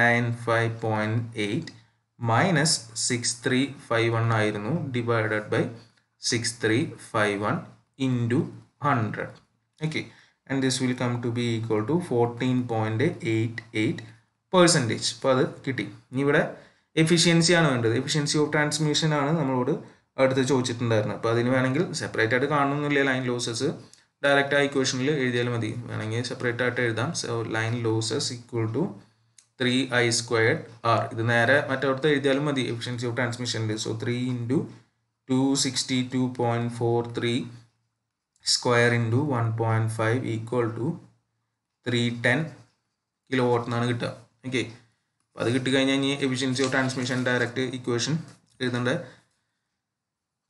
nine five point eight minus six three five one ആയിരുന്നു divided by six three five one into hundred okay and this will come to be equal to fourteen point eight eight percentage അപ്പോൾ അത് കിട്ടി ഇനി ഇവിടെ ആണ് വേണ്ടത് efficiency of transmission ആണ് നമ്മളോട് അടുത്ത് ചോദിച്ചിട്ടുണ്ടായിരുന്നത് അപ്പോൾ അതിന് വേണമെങ്കിൽ സെപ്പറേറ്റ് ആയിട്ട് കാണണമെന്നില്ല ലൈൻ ലോസസ് ഡയറക്റ്റ് ആ ഇക്വേഷനിൽ എഴുതിയാൽ മതി വേണമെങ്കിൽ സെപ്പറേറ്റ് ആയിട്ട് എഴുതാം so line losses equal to three I squared R ഇത് നേരെ മറ്റവിടത്ത് എഴുതിയാലും മതി എഫിഷ്യൻസി ഓഫ് ട്രാൻസ്മിഷനിൽ so three into two sixty two point four three square into one point five equal to three ten kilo watt എന്നാണ് കിട്ടുക okay അത് കിട്ടിക്കഴിഞ്ഞാൽ ഇനി efficiency of transmission direct equation എഴുതേണ്ട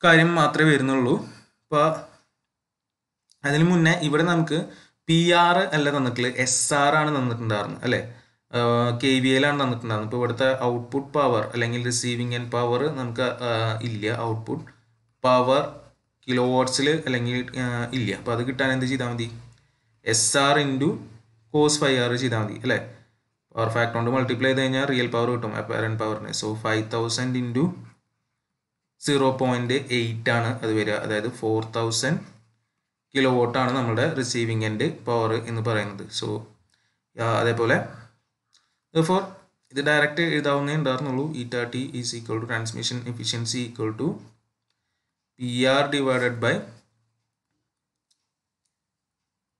കാര്യം മാത്രമേ വരുന്നുള്ളൂ അപ്പോൾ അതിന് മുന്നേ ഇവിടെ നമുക്ക് പി ആർ അല്ല തന്നിട്ടുള്ളത് എസ് ആർ ആണ് തന്നിട്ടുണ്ടായിരുന്നത് അല്ലേ കെ വി ആണ് തന്നിട്ടുണ്ടായിരുന്നത് ഇപ്പോൾ ഇവിടുത്തെ ഔട്ട്പുട്ട് പവർ അല്ലെങ്കിൽ റിസീവിങ് ആൻഡ് പവർ നമുക്ക് ഇല്ല ഔട്ട്പുട്ട് പവർ കിലോ വാട്ട്സിൽ അല്ലെങ്കിൽ ഇല്ല അപ്പോൾ അത് കിട്ടാൻ എന്ത് ചെയ്താൽ മതി S R into cos phi R ചെയ്താൽ മതി അല്ലേ പവർ ഫാക്ടർ കൊണ്ട് മൾട്ടിപ്ലൈ ചെയ്ത് കഴിഞ്ഞാൽ റിയൽ പവർ കിട്ടും അപ്പാരൻറ്റ് പവറിന് so five thousand into zero point eight ആണ് അത് വരിക അതായത് ഫോർ തൗസൻഡ് കിലോ വോട്ടാണ് നമ്മുടെ റിസീവിംഗ് എൻഡ് പവർ എന്ന് പറയുന്നത് സോ അതേപോലെ ഫോർ ഇത് ഡയറക്റ്റ് എഴുതാവുന്നേ ഉണ്ടായിരുന്നുള്ളൂ E T is equal to transmission efficiency equal to P R divided by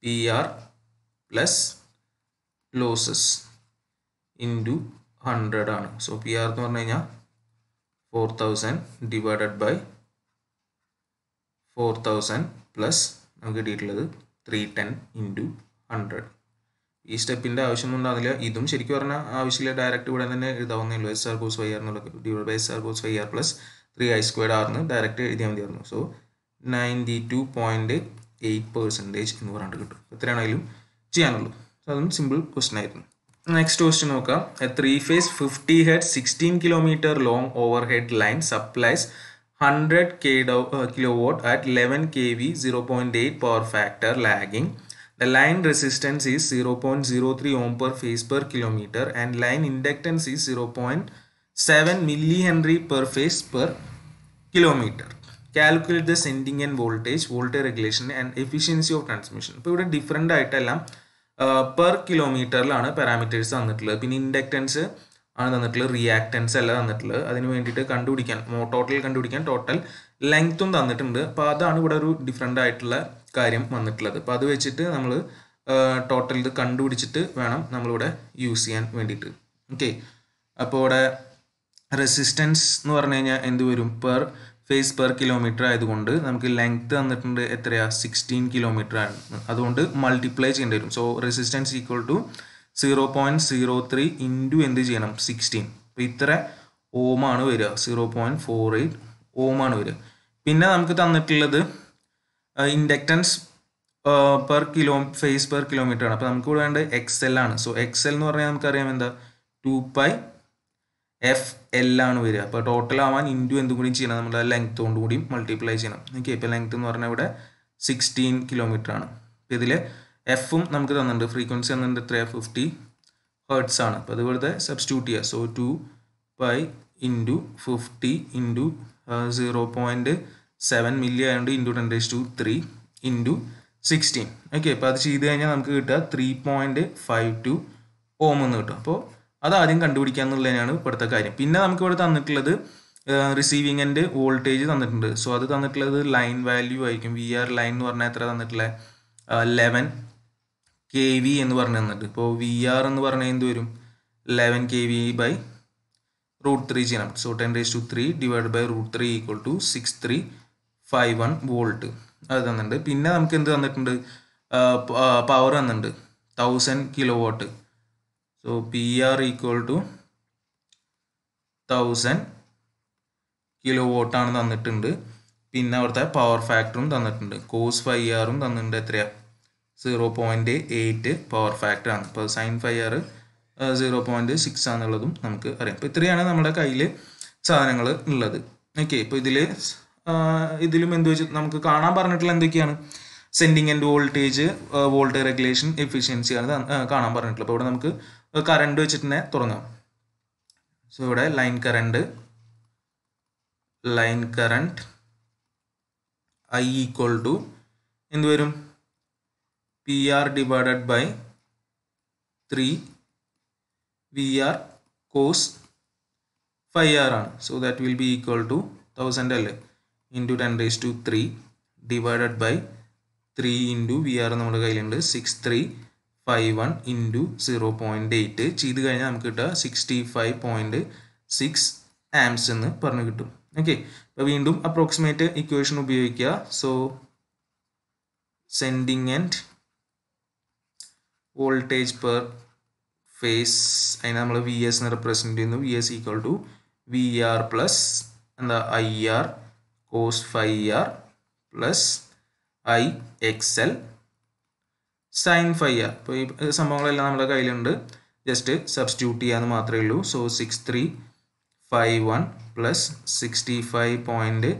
P R plus losses into hundred ആണ് സോ പി ആർ എന്ന് പറഞ്ഞു കഴിഞ്ഞാൽ four thousand divided by four thousand plus നമുക്ക് കിട്ടിയിട്ടുള്ളത് three ten into hundred ഈ സ്റ്റെപ്പിൻ്റെ ആവശ്യമൊന്നും ഉണ്ടാകില്ല ഇതും ശരിക്കും പറഞ്ഞാൽ ആവശ്യമില്ല ഡയറക്റ്റ് ഇവിടെ തന്നെ എഴുതാവുന്നേ ഉള്ളൂ S R cos phi R എന്നുള്ള divide by S R cos phi R plus three I squared ആർന്ന് ഡയറക്റ്റ് എഴുതിയാൽ മതിയായിരുന്നു so ninety two point eight percentage എന്ന് പറഞ്ഞിട്ട് കിട്ടും എത്രയാണെങ്കിലും ചെയ്യാനുള്ളൂ അതും സിമ്പിൾ ക്വസ്റ്റൻ ആയിരുന്നു നെക്സ്റ്റ് ക്വസ്റ്റ്യൻ നോക്കാം ത്രീ ഫേസ് ഫിഫ്റ്റി ഹെഡ് sixteen kilometre long overhead line supplies hundred K kilo vote at eleven K V zero point eight power factor lagging the line resistance is zero point zero three ohm per phase per kilometre and line inductance is zero point seven milli henry per phase per kilometre calculate the sending end voltage voltage regulation and efficiency of transmission ഇപ്പോൾ ഇവിടെ different ആയിട്ടെല്ലാം per കിലോമീറ്ററിലാണ് parameters തന്നിട്ടുള്ളത് പിന്നെ inductance ആണ് തന്നിട്ടുള്ളത് reactance അല്ല തന്നിട്ടുള്ളത് അതിന് വേണ്ടിയിട്ട് കണ്ടുപിടിക്കാൻ ടോട്ടൽ കണ്ടുപിടിക്കാൻ ടോട്ടൽ ലെങ്ത്തും തന്നിട്ടുണ്ട് അപ്പോൾ അതാണ് ഇവിടെ ഒരു ഡിഫറെൻ്റ് ആയിട്ടുള്ള കാര്യം വന്നിട്ടുള്ളത് അപ്പോൾ അത് വെച്ചിട്ട് നമ്മൾ ടോട്ടൽ ഇത് കണ്ടുപിടിച്ചിട്ട് വേണം നമ്മളിവിടെ യൂസ് ചെയ്യാൻ വേണ്ടിയിട്ട് ഓക്കെ അപ്പോൾ ഇവിടെ റെസിസ്റ്റൻസ് എന്ന് പറഞ്ഞു കഴിഞ്ഞാൽ എന്ത് വരും പെർ ഫേസ് പെർ കിലോമീറ്റർ ആയതുകൊണ്ട് നമുക്ക് ലെങ്ത് തന്നിട്ടുണ്ട് എത്രയാ സിക്സ്റ്റീൻ കിലോമീറ്റർ ആണ് അതുകൊണ്ട് മൾട്ടിപ്ലൈ ചെയ്യേണ്ടി വരും so resistance equal to zero point zero three into എന്ത് ചെയ്യണം സിക്സ്റ്റീൻ അപ്പോൾ ഇത്ര ആണ് വരിക സീറോ പോയിന്റ് ഫോർ എയ്റ്റ് ആണ് വരിക പിന്നെ നമുക്ക് തന്നിട്ടുള്ളത് inductance per kilo phase per kilometre ആണ് അപ്പോൾ നമുക്ക് വേണ്ടത് എക്സ് എൽ ആണ് സോ എക്സ് എൽ എന്ന് പറഞ്ഞാൽ നമുക്കറിയാം എന്താ ടു പൈ എഫ് എൽ ആണ് വരിക അപ്പോൾ ടോട്ടൽ ആവാൻ ഇൻറ്റു എന്തും കൂടിയും ചെയ്യണം നമ്മുടെ ലെങ്ത്ത് കൊണ്ട് കൂടിയും മൾട്ടിപ്ലൈ ചെയ്യണം ഓക്കെ ഇപ്പോൾ ലെങ്ത്ത് എന്ന് പറഞ്ഞാൽ ഇവിടെ സിക്സ്റ്റീൻ കിലോമീറ്റർ ആണ് അപ്പോൾ ഇതിൽ എഫും നമുക്ക് തന്നിട്ടുണ്ട് ഫ്രീക്വൻസി തന്നിട്ടുണ്ട് ത്രീ ഫിഫ്റ്റി ഹേർട്സ് ആണ് അപ്പോൾ അതുപോലത്തെ സബ്സ്റ്റിറ്റ്യൂട്ട് ചെയ്യുക so two by into fifty into zero point seven milli ആയതുകൊണ്ട് into ten raise to three into sixteen okay അപ്പോൾ അത് ചെയ്ത് കഴിഞ്ഞാൽ നമുക്ക് കിട്ടുക three point five two ohm എന്ന് കിട്ടും അപ്പോൾ അത് ആദ്യം കണ്ടുപിടിക്കുക എന്നുള്ളതിനാണ് ഇപ്പോഴത്തെ കാര്യം പിന്നെ നമുക്ക് ഇവിടെ തന്നിട്ടുള്ളത് റിസീവിങ് എൻഡ് വോൾട്ടേജ് തന്നിട്ടുണ്ട് സോ അത് തന്നിട്ടുള്ളത് ലൈൻ വാല്യൂ ആയിരിക്കും വി ആർ ലൈൻ എന്ന് പറഞ്ഞാൽ എത്ര തന്നിട്ടുള്ള ലെവൻ കെ വി എന്ന് പറഞ്ഞു തന്നിട്ട് ഇപ്പോൾ വി ആർ എന്ന് പറഞ്ഞാൽ എന്ത് വരും eleven K V by root three ചെയ്യണം so ten raise to three divide by root three equal to six three five one volt അത് തന്നിട്ടുണ്ട് പിന്നെ നമുക്ക് എന്ത് തന്നിട്ടുണ്ട് പവർ തന്നിട്ടുണ്ട് thousand kilo watt So PR equal to thousand kilo വോട്ടാണ് തന്നിട്ടുണ്ട് പിന്നെ അവിടുത്തെ പവർ ഫാക്ടറും തന്നിട്ടുണ്ട് കോസ് ഫൈ ആറും തന്നിട്ടുണ്ട് എത്രയാ സീറോ പോയിന്റ് എയ്റ്റ് പവർ ആണ് ഇപ്പോൾ sine phi R zero point six ആണെന്നുള്ളതും നമുക്ക് അറിയാം ഇപ്പോൾ ഇത്രയാണ് നമ്മുടെ കയ്യിൽ സാധനങ്ങൾ ഉള്ളത് ഓക്കെ ഇപ്പോൾ ഇതിൽ ഇതിലും എന്ത് വെച്ച് നമുക്ക് കാണാൻ പറഞ്ഞിട്ടുള്ള എന്തൊക്കെയാണ് sending end voltage voltage regulation എഫിഷ്യൻസിയാണ് കാണാൻ പറഞ്ഞിട്ടുള്ളത് അപ്പോൾ ഇവിടെ നമുക്ക് കറണ്ട് വെച്ചിട്ട് തന്നെ തുടങ്ങാം സോ ഇവിടെ line current line current I equal to എന്ത് വരും P R divided by three V R cos phi R ആണ് so that will be equal to thousand അല്ലേ into ten raise to three divided by three into V R നമ്മുടെ കയ്യിലുണ്ട് six three five one into zero point eight ചെയ്ത് കഴിഞ്ഞാൽ നമുക്ക് കിട്ടുക sixty five point six ohms എന്ന് പറഞ്ഞു കിട്ടും ഓക്കെ അപ്പോൾ വീണ്ടും അപ്രോക്സിമേറ്റ് ഇക്വേഷൻ ഉപയോഗിക്കുക so sending end voltage per phase അതിനെ നമ്മൾ വി എസ് എന്ന് റെപ്രസെൻറ്റ് ചെയ്യുന്നു V S equal to V R plus എന്താ I R cos phi R plus I X L sine phi ആ അപ്പോൾ ഈ സംഭവങ്ങളെല്ലാം നമ്മുടെ കയ്യിലുണ്ട് ജസ്റ്റ് സബ്സ്റ്റിറ്റ്യൂട്ട് ചെയ്യാമെന്ന് മാത്രമേ ഉള്ളൂ so six three five one plus sixty five point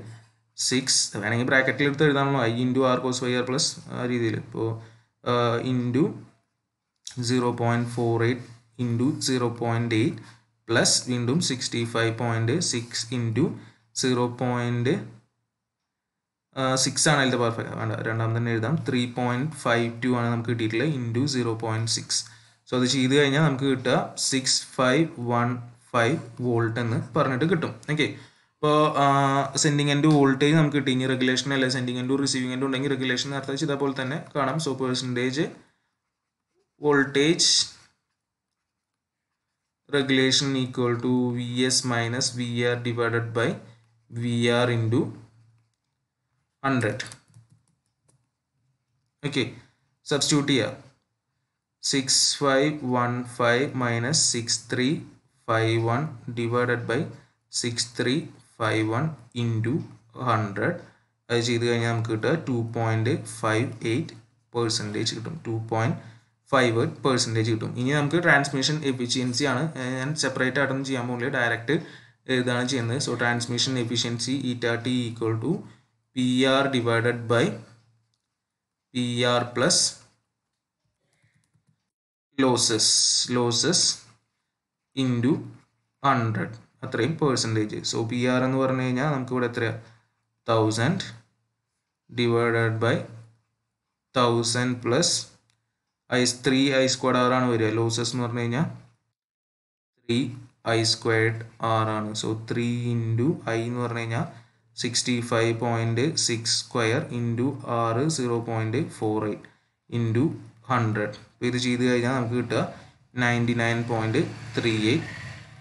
six വേണമെങ്കിൽ ബ്രാക്കറ്റിൽ എടുത്ത് എഴുതാണല്ലോ I into R cos phi R plus ആ രീതിയിൽ ഇപ്പോൾ into zero point four eight into zero point eight plus വീണ്ടും sixty five point six into zero point six ആണ് അതിലത്തെ പെർഫെക്റ്റ് വേണ്ട രണ്ടാമത് തന്നെ എഴുതാം ത്രീ പോയിന്റ് ഫൈവ് ടു ആണ് നമുക്ക് കിട്ടിയിട്ടുള്ളത് into zero point six so അത് ചെയ്ത് കഴിഞ്ഞാൽ നമുക്ക് കിട്ടുക six five one five volt എന്ന് പറഞ്ഞിട്ട് കിട്ടും ഓക്കെ ഇപ്പോൾ സെൻഡിങ് ആൻഡ് വോൾട്ടേജ് നമുക്ക് കിട്ടി ഇനി റെഗുലേഷൻ അല്ലെ സെൻഡിങ് ആൻഡ് റിസീവിംഗ് ആൻഡ് ഉണ്ടെങ്കിൽ റെഗുലേഷൻ നേരത്തെ ചെയ്ത പോലെ തന്നെ കാണാം so percentage voltage regulation equal to V S minus V R divided by V R into 100 okay substitute here 6515 minus 6351 divided by 6351 into 100 അത് ചെയ്ത് കഴിഞ്ഞാൽ നമുക്ക് കിട്ടുക two point five eight percentage കിട്ടും two point five eight percentage കിട്ടും ഇനി നമുക്ക് transmission efficiency ആണ് ഞാൻ സെപ്പറേറ്റ് ആയിട്ടൊന്നും ചെയ്യാൻ ഡയറക്റ്റ് ഇതാണ് ചെയ്യുന്നത് so transmission efficiency eta T equal to P R divided by P R plus losses losses into hundred അത്രയും പേഴ്സൻറ്റേജ് സോ പി ആർ എന്ന് പറഞ്ഞു കഴിഞ്ഞാൽ നമുക്കിവിടെ എത്ര thousand divided by thousand plus ഐസ് ത്രീ ഐ സ്ക്വയർഡ് ആർ ആണ് വരിക losses എന്ന് പറഞ്ഞു കഴിഞ്ഞാൽ ത്രീ ഐ സ്ക്വയർഡ് ആർ ആണ് സോ ത്രീ ഇൻറ്റു ഐ എന്ന് പറഞ്ഞു കഴിഞ്ഞാൽ sixty five point six square into R zero point four eight into hundred അപ്പോൾ ഇത് ചെയ്ത് കഴിഞ്ഞാൽ നമുക്ക് കിട്ടുക ninety nine point three eight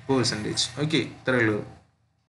percentage okay ഇത്രയേ ഉള്ളൂ